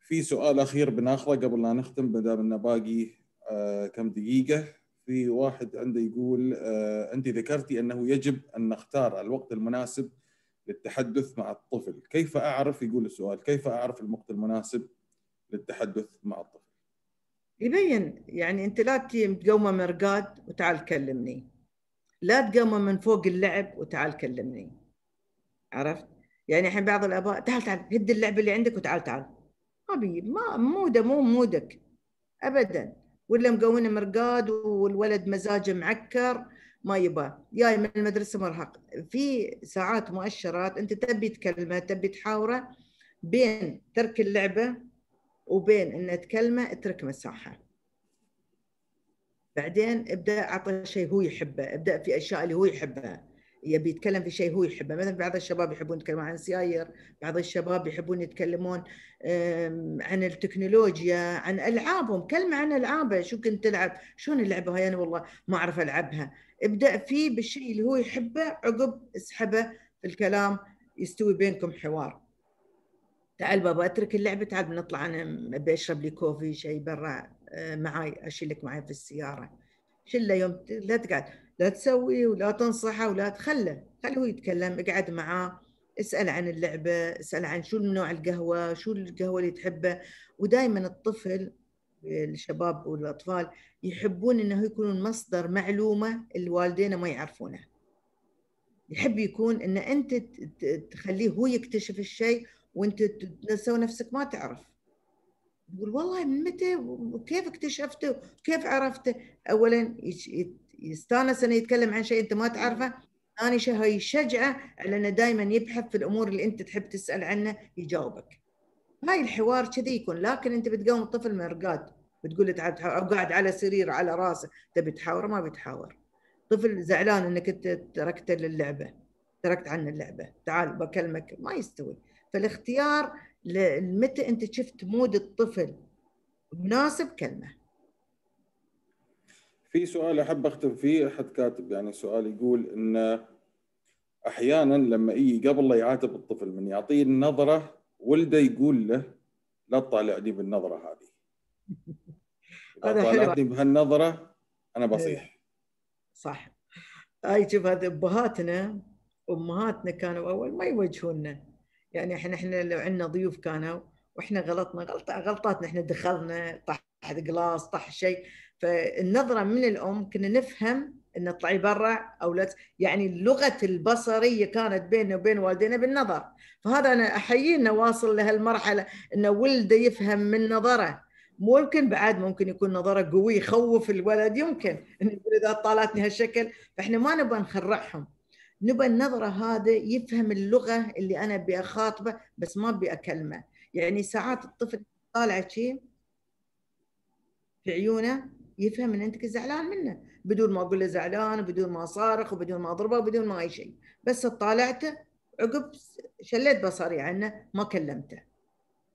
في سؤال اخير بناخذه قبل لا نختم ما دام انه باقي آه، كم دقيقه في واحد عنده يقول انت آه، ذكرتي انه يجب ان نختار الوقت المناسب للتحدث مع الطفل، كيف اعرف يقول السؤال، كيف اعرف الوقت المناسب للتحدث مع الطفل؟ يبين يعني انت لا تقومه مرقاد وتعال كلمني. لا تقومه من فوق اللعب وتعال كلمني. عرفت؟ يعني الحين بعض الاباء تعال تعال هد اللعبه اللي عندك وتعال تعال. ما بي ما مودة مو مودك ابدا ولا مقونه مرقاد والولد مزاجه معكر ما يبى جاي من المدرسه مرهق في ساعات مؤشرات انت تبي تكلمه تبي تحاوره بين ترك اللعبه وبين ان تكلمه اترك مساحه بعدين ابدا اعطه شيء هو يحبه ابدا في اشياء اللي هو يحبها يبي يتكلم في شيء هو يحبه مثلا بعض الشباب يحبون يتكلمون عن سياير بعض الشباب يحبون يتكلمون عن التكنولوجيا عن العابهم كلمه عن العابه شو كنت تلعب شلون اللعبه هاي انا والله ما اعرف العبها ابدا فيه بالشيء اللي هو يحبه عقب اسحبه في الكلام يستوي بينكم حوار تعال بابا اترك اللعبه تعال بنطلع انا ابي اشرب لي كوفي شيء برا آه، معاي اشيلك معاي في السياره شله يوم لا تقعد لا تسوي ولا تنصحه ولا تخله خلوه يتكلم اقعد معاه اسال عن اللعبه اسال عن شو نوع القهوه شو القهوه اللي تحبه ودائما الطفل الشباب والاطفال يحبون انه يكونون مصدر معلومه الوالدين ما يعرفونه يحب يكون ان انت تخليه هو يكتشف الشيء وانت تسوي نفسك ما تعرف يقول والله من متى وكيف اكتشفته وكيف عرفته اولا يستانس انه يتكلم عن شيء انت ما تعرفه ثاني شيء هاي يشجعه على انه دائما يبحث في الامور اللي انت تحب تسال عنه يجاوبك هاي الحوار كذي يكون لكن انت بتقوم الطفل من رقاد بتقول له او قاعد على سرير على راسه تبي تحاور ما بتحاور طفل زعلان انك انت تركته للعبه تركت عنه اللعبه تعال بكلمك ما يستوي فالاختيار متى انت شفت مود الطفل مناسب كلمه في سؤال احب اختم فيه احد كاتب يعني سؤال يقول ان احيانا لما يجي قبل لا يعاتب الطفل من يعطيه النظره ولده يقول له لا تطالعني بالنظره هذه <laughs> اذا طالعني بهالنظره انا بصيح إيه. صح هاي شوف هذا ابهاتنا امهاتنا كانوا اول ما يوجهونا يعني احنا احنا لو عندنا ضيوف كانوا واحنا غلطنا غلطاتنا احنا دخلنا طاح قلاص طاح شيء فالنظره من الام كنا نفهم ان اطلعي برا او لا يعني اللغه البصريه كانت بيننا وبين والدينا بالنظر فهذا انا احييه انه واصل لهالمرحله انه ولده يفهم من نظره ممكن بعد ممكن يكون نظره قوي يخوف الولد يمكن انه يقول اذا طالتني هالشكل فاحنا ما نبغى نخرعهم نبغى النظره هذا يفهم اللغه اللي انا ابي اخاطبه بس ما ابي اكلمه يعني ساعات الطفل طالع شيء في عيونه يفهم ان انت زعلان منه بدون ما اقول له زعلان وبدون ما صارخ وبدون ما اضربه وبدون ما اي شيء بس طالعته عقب شليت بصري عنه ما كلمته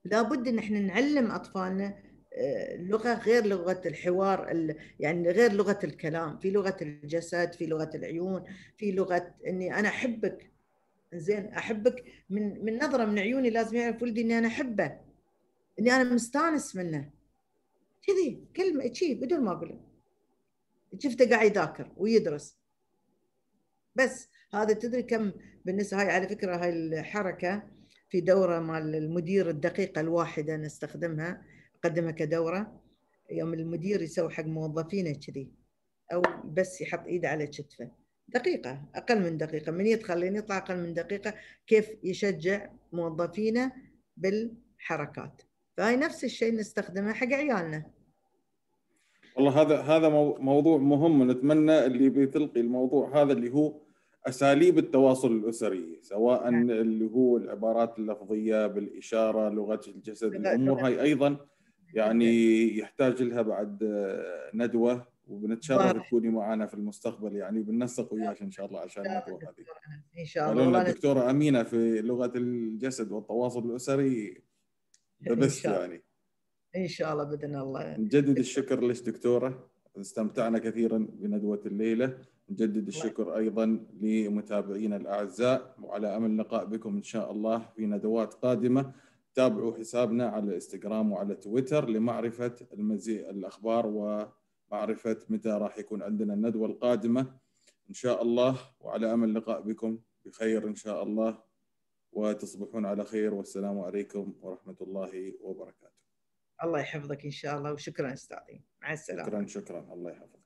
لابد ان احنا نعلم اطفالنا آه، لغه غير لغه الحوار يعني غير لغه الكلام في لغه الجسد في لغه العيون في لغه اني انا احبك زين احبك من من نظره من عيوني لازم يعرف ولدي اني انا احبه اني انا مستانس منه كذي كلمه شيء بدون ما اقول شفته قاعد يذاكر ويدرس بس هذا تدري كم بالنسبه هاي على فكره هاي الحركه في دوره مال المدير الدقيقه الواحده نستخدمها نقدمها كدوره يوم المدير يسوي حق موظفينه كذي او بس يحط ايده على كتفه دقيقة أقل من دقيقة من يدخل لين يطلع أقل من دقيقة كيف يشجع موظفينه بالحركات فهي نفس الشيء نستخدمها حق عيالنا والله هذا هذا موضوع مهم نتمنى اللي بتلقي الموضوع هذا اللي هو اساليب التواصل الاسري سواء نعم. اللي هو العبارات اللفظيه بالاشاره لغه الجسد الامور هاي ايضا يعني نعم. يحتاج لها بعد ندوه وبنتشرف تكوني معنا في المستقبل يعني بننسق وياك ان شاء الله عشان نعم. الموضوع هذه ان شاء الله دكتوره امينه في لغه الجسد والتواصل الاسري بس إن يعني ان شاء الله باذن الله نجدد الشكر لك دكتوره استمتعنا كثيرا بندوه الليله نجدد الشكر ايضا لمتابعينا الاعزاء وعلى امل لقاء بكم ان شاء الله في ندوات قادمه تابعوا حسابنا على الانستغرام وعلى تويتر لمعرفه المزيد الاخبار ومعرفه متى راح يكون عندنا الندوه القادمه ان شاء الله وعلى امل لقاء بكم بخير ان شاء الله وتصبحون على خير والسلام عليكم ورحمة الله وبركاته الله يحفظك إن شاء الله وشكرا أستاذي مع السلامة شكرا شكرا الله يحفظك